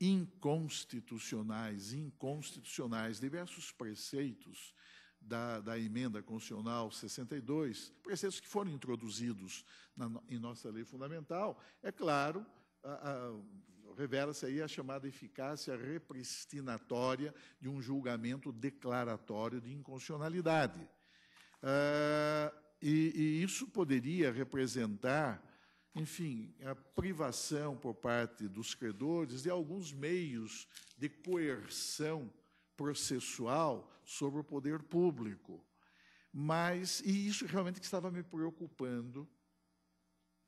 inconstitucionais, inconstitucionais, diversos preceitos da, da emenda constitucional 62, preceitos que foram introduzidos na, em nossa lei fundamental, é claro, revela-se aí a chamada eficácia repristinatória de um julgamento declaratório de inconstitucionalidade. Ah, e, e, isso poderia representar enfim, a privação por parte dos credores de alguns meios de coerção processual sobre o poder público. Mas, e isso realmente que estava me preocupando,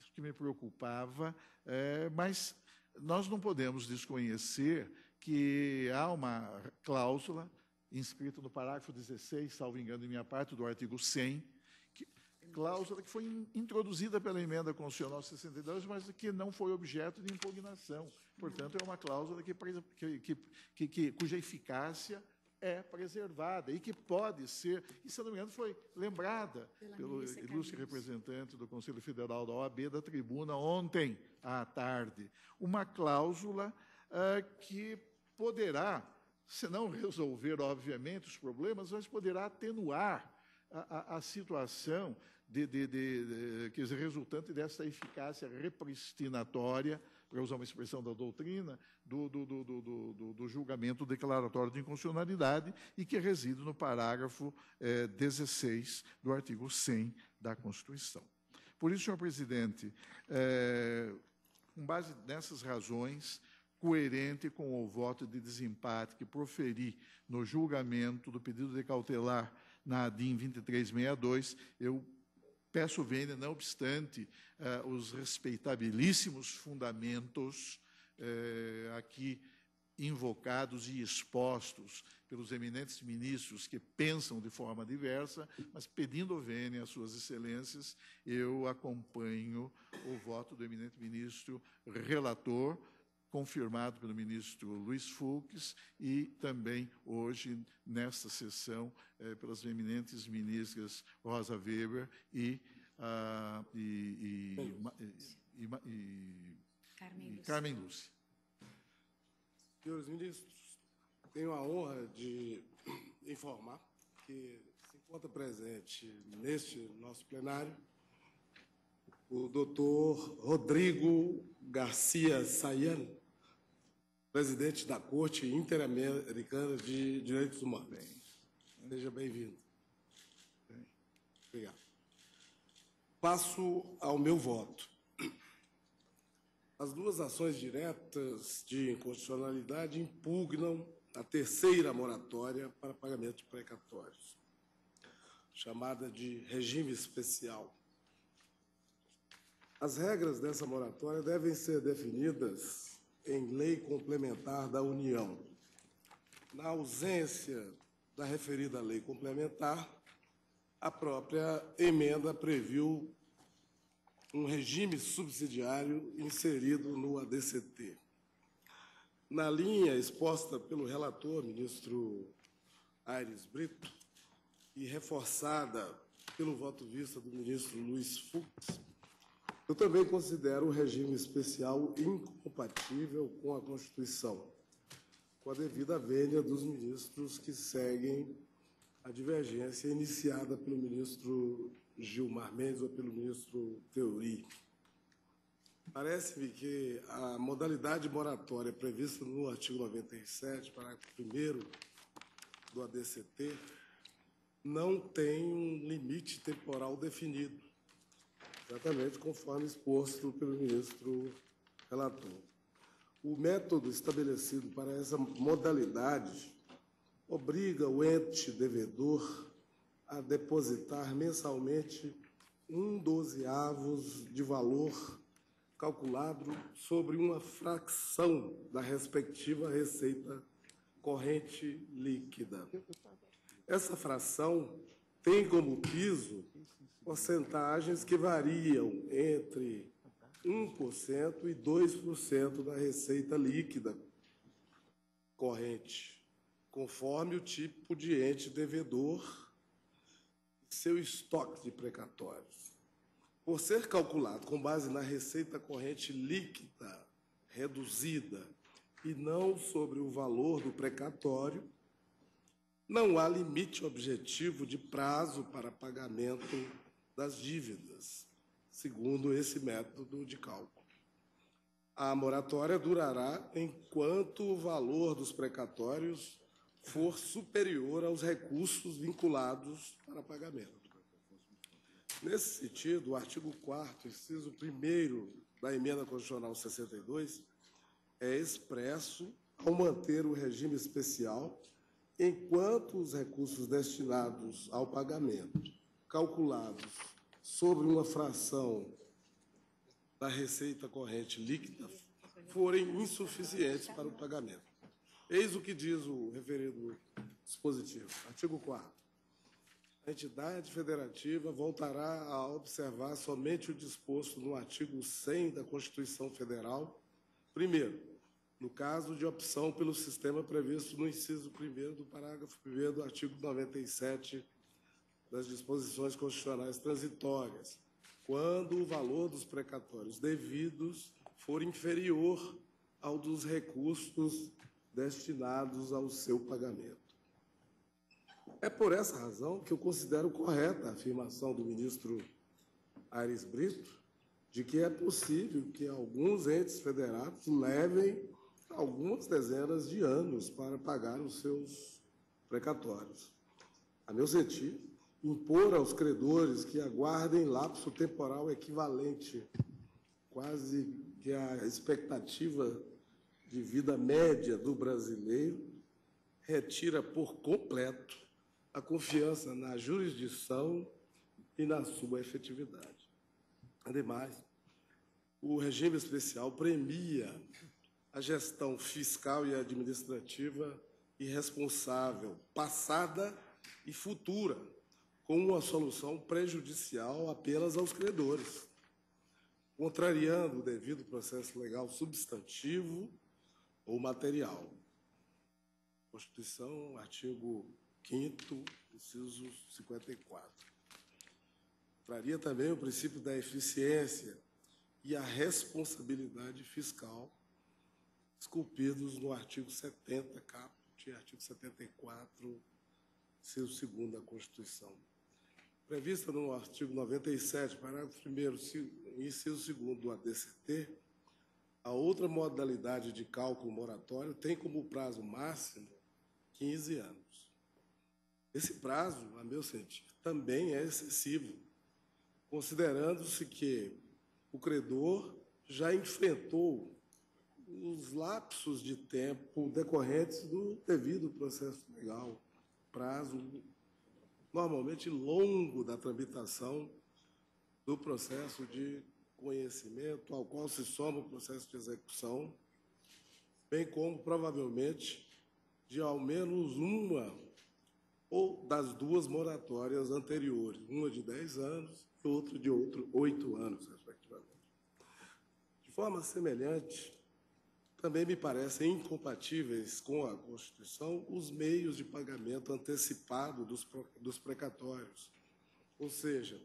isso que me preocupava, é, mas nós não podemos desconhecer que há uma cláusula inscrita no parágrafo 16, salvo engano, em minha parte, do artigo 100, cláusula que foi introduzida pela emenda constitucional 62, mas que não foi objeto de impugnação. Portanto, é uma cláusula que, que, que, que cuja eficácia é preservada e que pode ser, e se não me engano, foi lembrada pelo ilustre representante do Conselho Federal da OAB da tribuna ontem à tarde. Uma cláusula ah, que poderá, se não resolver, obviamente, os problemas, mas poderá atenuar a, a, a situação de, de, de, de, resultante dessa eficácia repristinatória, para usar uma expressão da doutrina, do, do, do, do, julgamento declaratório de inconstitucionalidade e que reside no parágrafo eh, 16 do artigo 100 da Constituição. Por isso, senhor presidente, eh, com base nessas razões, coerente com o voto de desempate que proferi no julgamento do pedido de cautelar na ADIM 2362, eu Peço vênia, não obstante uh, os respeitabilíssimos fundamentos uh, aqui invocados e expostos pelos eminentes ministros que pensam de forma diversa, mas pedindo vênia às suas excelências, eu acompanho o voto do eminente ministro relator, confirmado pelo ministro Luiz Fux e também hoje, nesta sessão, eh, pelas eminentes ministras Rosa Weber e, Carmen, Carmen Lúcia. Senhores ministros, tenho a honra de informar que se encontra presente neste nosso plenário o doutor Rodrigo Garcia Sayano, presidente da Corte Interamericana de Direitos Humanos. Bem. Seja bem-vindo. Bem. Obrigado. Passo ao meu voto. As duas ações diretas de inconstitucionalidade impugnam a terceira moratória para pagamentos precatórios, chamada de regime especial. As regras dessa moratória devem ser definidas em lei complementar da União. Na ausência da referida lei complementar, a própria emenda previu um regime subsidiário inserido no ADCT. Na linha exposta pelo relator, ministro Aires Brito, e reforçada pelo voto vista do ministro Luiz Fux, eu também considero o regime especial incompatível com a Constituição, com a devida vênia dos ministros que seguem a divergência iniciada pelo ministro Gilmar Mendes ou pelo ministro Teori. Parece-me que a modalidade moratória prevista no artigo 97, parágrafo 1 do ADCT, não tem um limite temporal definido exatamente conforme exposto pelo ministro relator. O método estabelecido para essa modalidade obriga o ente devedor a depositar mensalmente um dozeavos de valor calculado sobre uma fração da respectiva receita corrente líquida. Essa fração tem como piso porcentagens que variam entre 1% e 2% da receita líquida corrente, conforme o tipo de ente devedor e seu estoque de precatórios. Por ser calculado com base na receita corrente líquida reduzida e não sobre o valor do precatório, não há limite objetivo de prazo para pagamento das dívidas, segundo esse método de cálculo. A moratória durará enquanto o valor dos precatórios for superior aos recursos vinculados para pagamento. Nesse sentido, o artigo 4 inciso 1 da emenda constitucional 62 é expresso ao manter o regime especial enquanto os recursos destinados ao pagamento, calculados sobre uma fração da receita corrente líquida, forem insuficientes para o pagamento. Eis o que diz o referido dispositivo. Artigo 4. A entidade federativa voltará a observar somente o disposto no artigo 100 da Constituição Federal. Primeiro, no caso de opção pelo sistema previsto no inciso 1 do parágrafo 1 do artigo 97 das disposições constitucionais transitórias, quando o valor dos precatórios devidos for inferior ao dos recursos destinados ao seu pagamento. É por essa razão que eu considero correta a afirmação do ministro Aires Brito de que é possível que alguns entes federados levem algumas dezenas de anos para pagar os seus precatórios. A meu sentir, impor aos credores que aguardem lapso temporal equivalente, quase que a expectativa de vida média do brasileiro, retira por completo a confiança na jurisdição e na sua efetividade. Ademais, o regime especial premia a gestão fiscal e administrativa irresponsável, passada e futura, com uma solução prejudicial apenas aos credores, contrariando o devido processo legal substantivo ou material. Constituição, artigo 5 inciso 54. Traria também o princípio da eficiência e a responsabilidade fiscal esculpidos no artigo 70, caput, e artigo 74, seu segundo da Constituição. Prevista no artigo 97, parágrafo 1 e inciso 2 do ADCT, a outra modalidade de cálculo moratório tem como prazo máximo 15 anos. Esse prazo, a meu sentir, também é excessivo, considerando-se que o credor já enfrentou os lapsos de tempo decorrentes do devido processo legal, prazo normalmente longo da tramitação do processo de conhecimento, ao qual se soma o processo de execução, bem como provavelmente de ao menos uma ou das duas moratórias anteriores, uma de 10 anos e outra de outro 8 anos, respectivamente. De forma semelhante, também me parecem incompatíveis com a Constituição os meios de pagamento antecipado dos, dos precatórios, ou seja,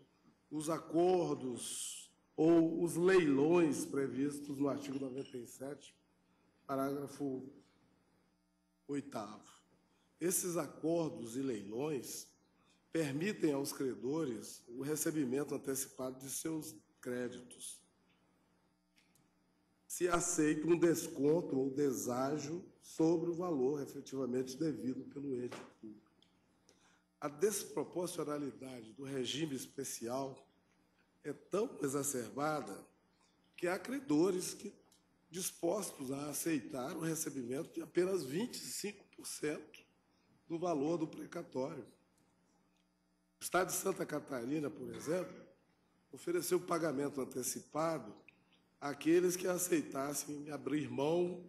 os acordos ou os leilões previstos no artigo 97, parágrafo 8. Esses acordos e leilões permitem aos credores o recebimento antecipado de seus créditos se aceita um desconto ou deságio sobre o valor efetivamente devido pelo ente público. A desproporcionalidade do regime especial é tão exacerbada que há credores que, dispostos a aceitar o recebimento de apenas 25% do valor do precatório. O Estado de Santa Catarina, por exemplo, ofereceu pagamento antecipado aqueles que aceitassem abrir mão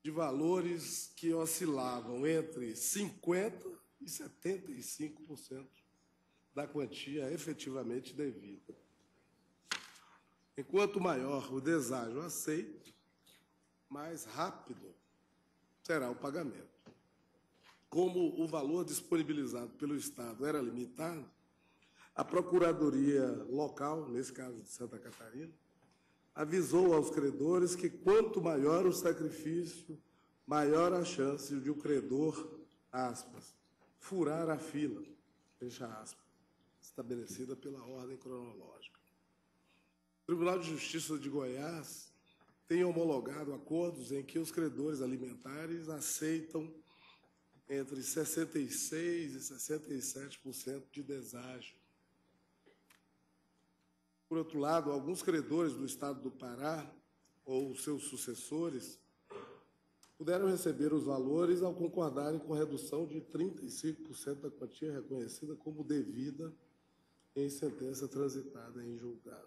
de valores que oscilavam entre 50% e 75% da quantia efetivamente devida. Enquanto maior o deságio aceito, mais rápido será o pagamento. Como o valor disponibilizado pelo Estado era limitado, a Procuradoria Local, nesse caso de Santa Catarina, avisou aos credores que quanto maior o sacrifício, maior a chance de o credor, aspas, furar a fila, fecha aspas, estabelecida pela ordem cronológica. O Tribunal de Justiça de Goiás tem homologado acordos em que os credores alimentares aceitam entre 66% e 67% de deságio por outro lado, alguns credores do Estado do Pará ou seus sucessores puderam receber os valores ao concordarem com redução de 35% da quantia reconhecida como devida em sentença transitada em julgado.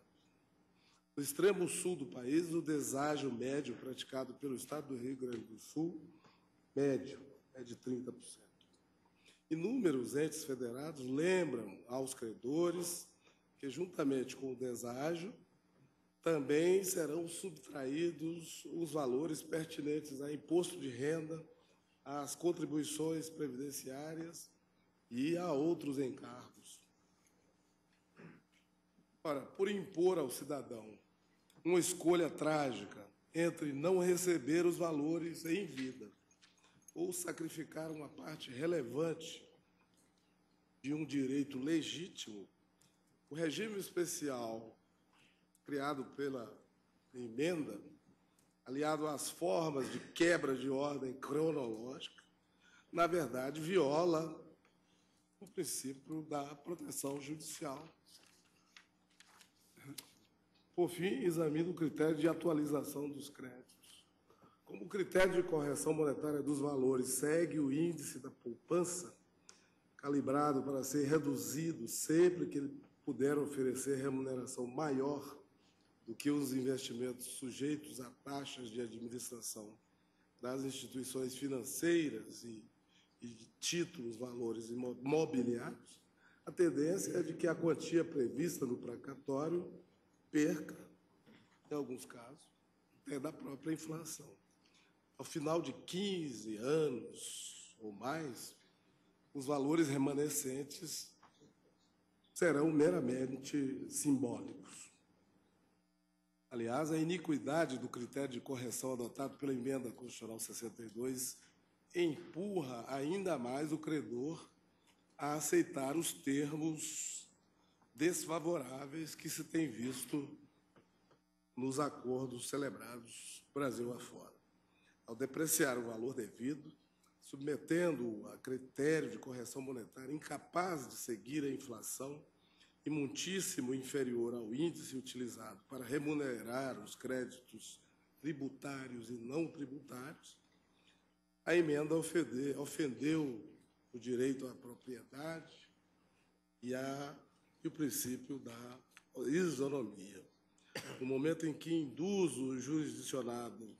No extremo sul do país, o deságio médio praticado pelo Estado do Rio Grande do Sul, médio, é de 30%. Inúmeros entes federados lembram aos credores que juntamente com o deságio também serão subtraídos os valores pertinentes a imposto de renda, às contribuições previdenciárias e a outros encargos. Ora, por impor ao cidadão uma escolha trágica entre não receber os valores em vida ou sacrificar uma parte relevante de um direito legítimo o regime especial criado pela emenda, aliado às formas de quebra de ordem cronológica, na verdade viola o princípio da proteção judicial. Por fim, examina o critério de atualização dos créditos. Como o critério de correção monetária dos valores segue o índice da poupança, calibrado para ser reduzido sempre que ele puderam oferecer remuneração maior do que os investimentos sujeitos a taxas de administração das instituições financeiras e, e títulos, valores imobiliários, a tendência é de que a quantia prevista no precatório perca, em alguns casos, até da própria inflação. Ao final de 15 anos ou mais, os valores remanescentes serão meramente simbólicos. Aliás, a iniquidade do critério de correção adotado pela emenda constitucional 62 empurra ainda mais o credor a aceitar os termos desfavoráveis que se tem visto nos acordos celebrados Brasil afora. Ao depreciar o valor devido, submetendo a critério de correção monetária incapaz de seguir a inflação e muitíssimo inferior ao índice utilizado para remunerar os créditos tributários e não tributários, a emenda ofendeu o direito à propriedade e, a, e o princípio da isonomia. No momento em que induz o jurisdicionado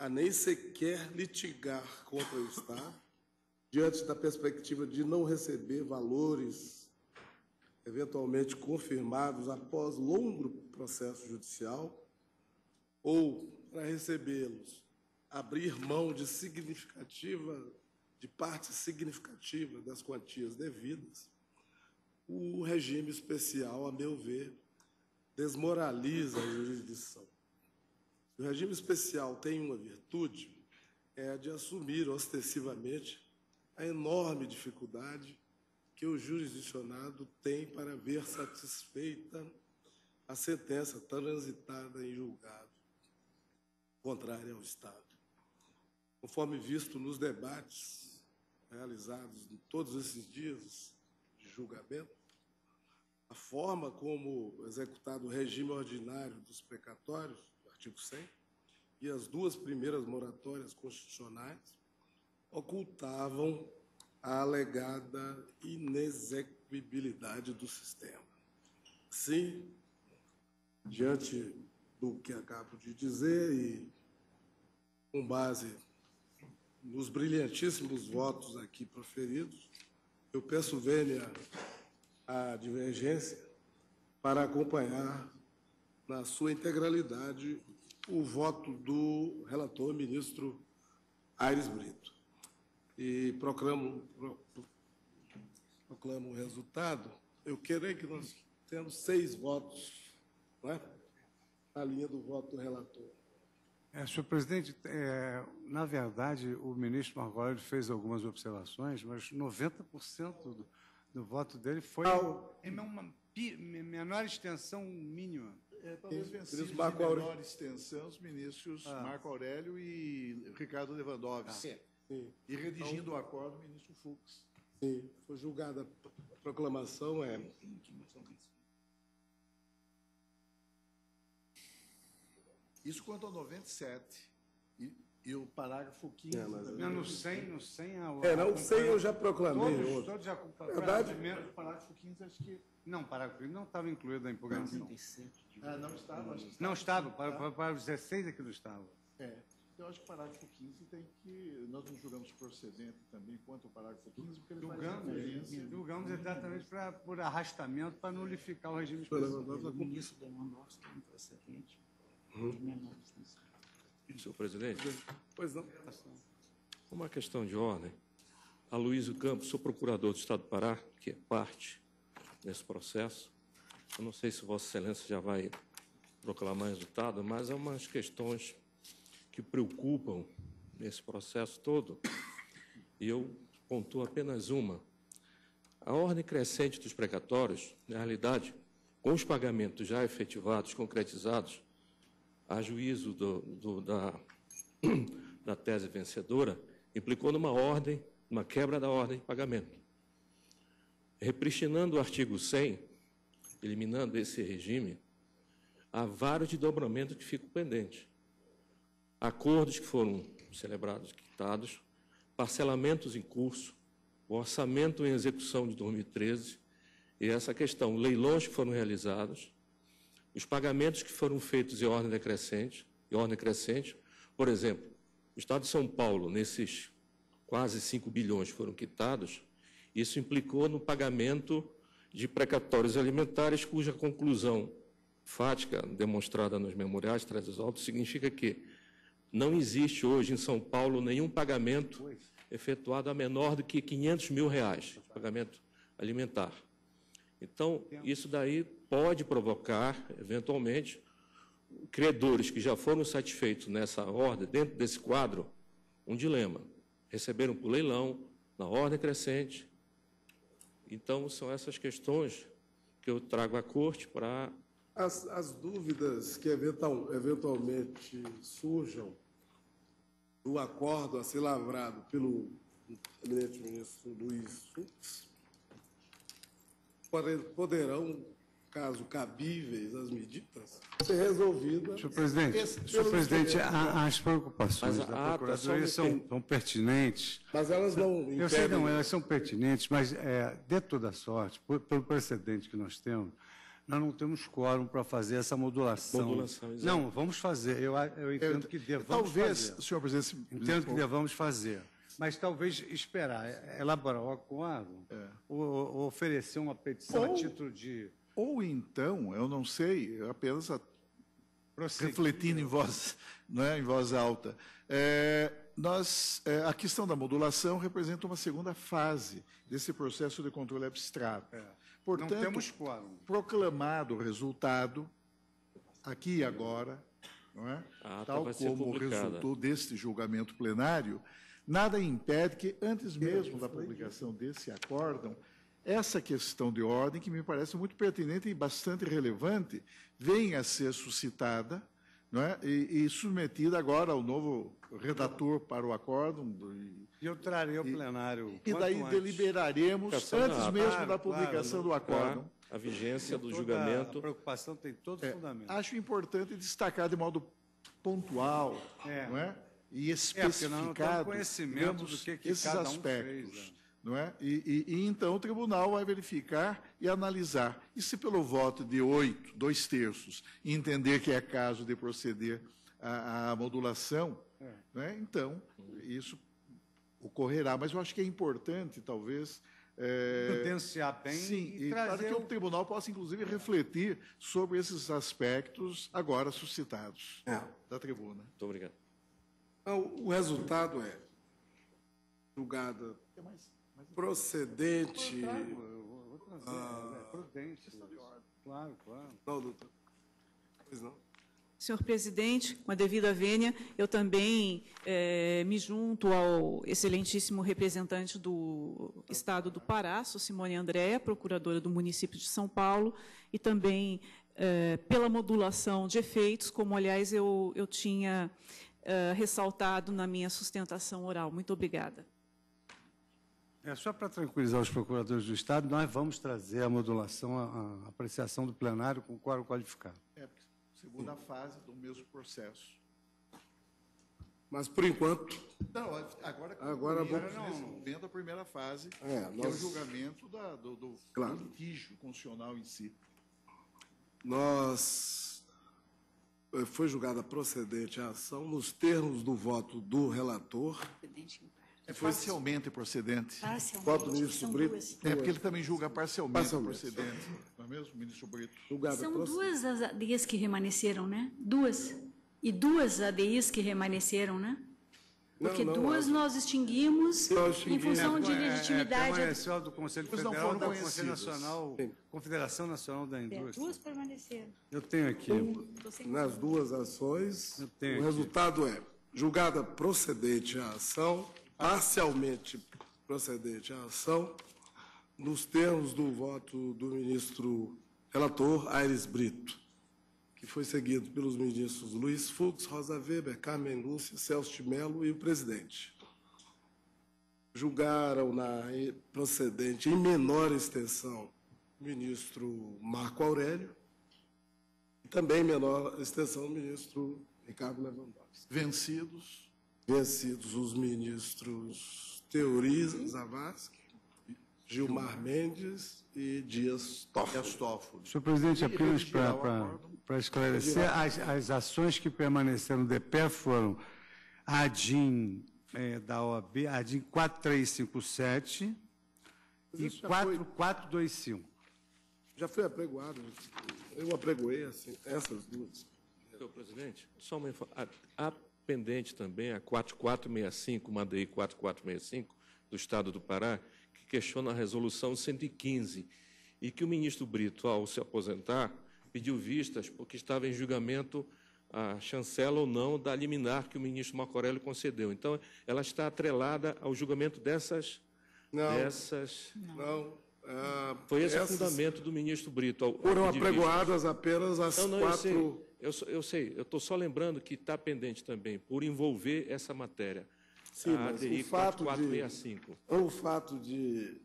a nem sequer litigar contra o Estado, diante da perspectiva de não receber valores eventualmente confirmados após longo processo judicial, ou para recebê-los, abrir mão de significativa de parte significativa das quantias devidas, o regime especial, a meu ver, desmoraliza a jurisdição. O regime especial tem uma virtude, é a de assumir ostensivamente a enorme dificuldade que o jurisdicionado tem para ver satisfeita a sentença transitada em julgado contrária ao Estado. Conforme visto nos debates realizados em todos esses dias de julgamento, a forma como executado o regime ordinário dos precatórios artigo 100, e as duas primeiras moratórias constitucionais ocultavam a alegada inexequibilidade do sistema. Sim, diante do que acabo de dizer e com base nos brilhantíssimos votos aqui proferidos, eu peço vênia à divergência para acompanhar na sua integralidade, o voto do relator, ministro Aires Brito. E proclamo, proclamo o resultado. Eu creio é que nós tenhamos seis votos né, na linha do voto do relator. É, senhor presidente, é, na verdade, o ministro Margolio fez algumas observações, mas 90% do, do voto dele foi. Ao... É uma menor extensão mínima. É, talvez vencidos Marco de menor extensão os ministros ah. Marco Aurélio e Ricardo Lewandowski. Ah, sim. E redigindo então, o acordo, o ministro Fux. Sim, foi julgada a proclamação. É... Isso quanto ao 97. E, e o parágrafo 15. É, mas... Não, no 100, no 100 a, a É, não, o 100 eu já proclamei. Todos, outro. todos já compraram. Verdade? Menos o parágrafo 15, acho que. Não, parágrafo 15 não estava incluído na empolgação. 97. Ah, não estava. Acho que não estava, estava para, tá? para, para os 16 é que não estava. É. Eu acho que o parágrafo 15 tem que. Nós não julgamos procedente também quanto ao parágrafo 15, porque ele julgamos, faz referência. Julgamos exatamente para por arrastamento para nulificar o regime especial. O ministro Demonovski é um procedente. Hum? Senhor presidente? É. Pois não. Uma questão de ordem. Aloysio Campos, sou procurador do Estado do Pará, que é parte desse processo. Eu não sei se Vossa Excelência já vai proclamar resultado, mas há umas questões que preocupam nesse processo todo. E eu pontuo apenas uma. A ordem crescente dos precatórios, na realidade, com os pagamentos já efetivados, concretizados, a juízo do, do, da, da tese vencedora, implicou numa ordem, uma quebra da ordem de pagamento. Repristinando o artigo 100, eliminando esse regime, há vários desdobramentos que ficam pendentes. Acordos que foram celebrados, quitados, parcelamentos em curso, o orçamento em execução de 2013 e essa questão, leilões que foram realizados, os pagamentos que foram feitos em ordem decrescente, em ordem crescente, por exemplo, o Estado de São Paulo, nesses quase 5 bilhões foram quitados, isso implicou no pagamento de precatórios alimentares cuja conclusão fática demonstrada nos memoriais traz os autos significa que não existe hoje em São Paulo nenhum pagamento efetuado a menor do que 500 mil reais de pagamento alimentar. Então, isso daí pode provocar, eventualmente, credores que já foram satisfeitos nessa ordem, dentro desse quadro, um dilema. Receberam por leilão, na ordem crescente, então, são essas questões que eu trago à corte para. As, as, dúvidas que eventual, eventualmente surjam do acordo a ser lavrado pelo eminente ministro Luiz Fux poderão caso cabíveis as medidas, ser resolvida. Senhor presidente, esse, senhor presidente a, as preocupações da Procuradoria são, são, pertinentes. Mas elas não. Impedem... Eu sei, não, elas são pertinentes, mas é, de toda sorte, por, pelo precedente que nós temos, nós não temos quórum para fazer essa modulação. modulação não, vamos fazer. Eu, eu entendo eu, que devamos talvez, fazer. senhor presidente. Entendo que devamos fazer. Mas talvez esperar, é, elaborar o quórum, é. ou, ou, oferecer uma petição ou, a título de ou então, eu não sei, apenas a, refletindo em voz, né, em voz alta, é, nós, é, a questão da modulação representa uma segunda fase desse processo de controle abstrato. É. Portanto, não temos quórum. proclamado o resultado, aqui e agora, é? Ah, tá, tal como resultou deste julgamento plenário, nada impede que, antes mesmo da publicação desse acórdão, essa questão de ordem, que me parece muito pertinente e bastante relevante, vem a ser suscitada não é? e, e submetida agora ao novo redator para o acórdão. E, eu trarei ao plenário. E, e daí antes? deliberaremos, antes mesmo claro, da publicação claro, do né? acórdão. A vigência é, do julgamento. A preocupação tem todo é, fundamento. Acho importante destacar de modo pontual é. Não é? e é, especificado é, conhecimento do que, que esses aspectos. Um fez, né? não é? E, e, e, então o tribunal vai verificar e analisar. E se pelo voto de oito, dois terços, entender que é caso de proceder à, à modulação, é. é? então isso ocorrerá. Mas eu acho que é importante, talvez. É, Potenciar bem sim, e, trazer... para que o tribunal possa, inclusive, refletir sobre esses aspectos agora suscitados é. da tribuna. Muito obrigado. Então, o resultado é julgada. mais procedente. Eu vou trazer, ah, é, é prudente. Claro, claro. Não, doutor. Pois não. Senhor presidente, com a devida vênia, eu também é, me junto ao excelentíssimo representante do Estado do Pará, Simone Andréa, procuradora do município de São Paulo, e também é, pela modulação de efeitos, como, aliás, eu, eu tinha ressaltado na minha sustentação oral. Muito obrigada. É, só para tranquilizar os procuradores do Estado, nós vamos trazer a modulação, a, a apreciação do plenário com quórum qualificado. É, segunda fase do mesmo processo. Mas, por enquanto... Não, agora, agora vamos... resolvendo a primeira fase, é, nós... que é o julgamento da, do, do claro. litígio constitucional em si. Nós... Eh, foi julgada procedente a ação nos termos do voto do relator... Presidente, é parcialmente procedente. Parcialmente. Quatro ministros Brito. Duas. É porque ele também julga parcialmente, parcialmente. procedente. Não é mesmo, ministro Brito? Julgado São duas ADIs que remanesceram, né? Duas. E duas ADIs que remanesceram, né? Porque não, não, duas não. nós extinguimos em função é, de legitimidade. É, é do Conselho Federal do Conselho Nacional, Confederação Nacional da Indústria. É, duas permaneceram. Eu tenho aqui. nas duas ações, o aqui. resultado é julgada procedente a ação parcialmente procedente a ação, nos termos do voto do ministro relator Aires Brito, que foi seguido pelos ministros Luiz Fux, Rosa Weber, Carmen Lúcia, Celso de Mello e o presidente. Julgaram na procedente, em menor extensão, o ministro Marco Aurélio e também em menor extensão o ministro Ricardo Lewandowski. Vencidos vencidos os ministros Teori uhum. Zavascki, Gilmar Mendes e Dias Toffoli. Senhor presidente, apenas para esclarecer, as, as, ações que permaneceram de pé foram a é, da OAB, a 4357 e 4425. Já foi apregoado, eu apregoei assim, essas duas. Senhor presidente, só uma informação pendente também a 4465, uma DI 4465 do Estado do Pará, que questiona a resolução 115 e que o ministro Brito, ao se aposentar, pediu vistas porque estava em julgamento a chancela ou não da liminar que o ministro Macorélio concedeu. Então, ela está atrelada ao julgamento dessas... Não, dessas... não. não. Ah, Foi esse essas, fundamento do ministro Brito. Ao, foram apregoadas apenas as não, não, quatro eu, eu sei, eu estou só lembrando que está pendente também, por envolver essa matéria. Sim, a mas ADI o fato De, o fato de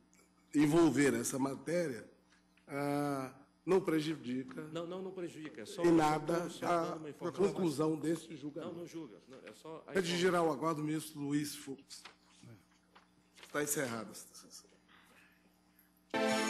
envolver essa matéria ah, não prejudica. Não, não, não prejudica. É só em nada a, a conclusão desse julgamento. Não, não julga. Não, é só a Pede é geral agora do ministro Luiz Fux. Está encerrado. Está sessão.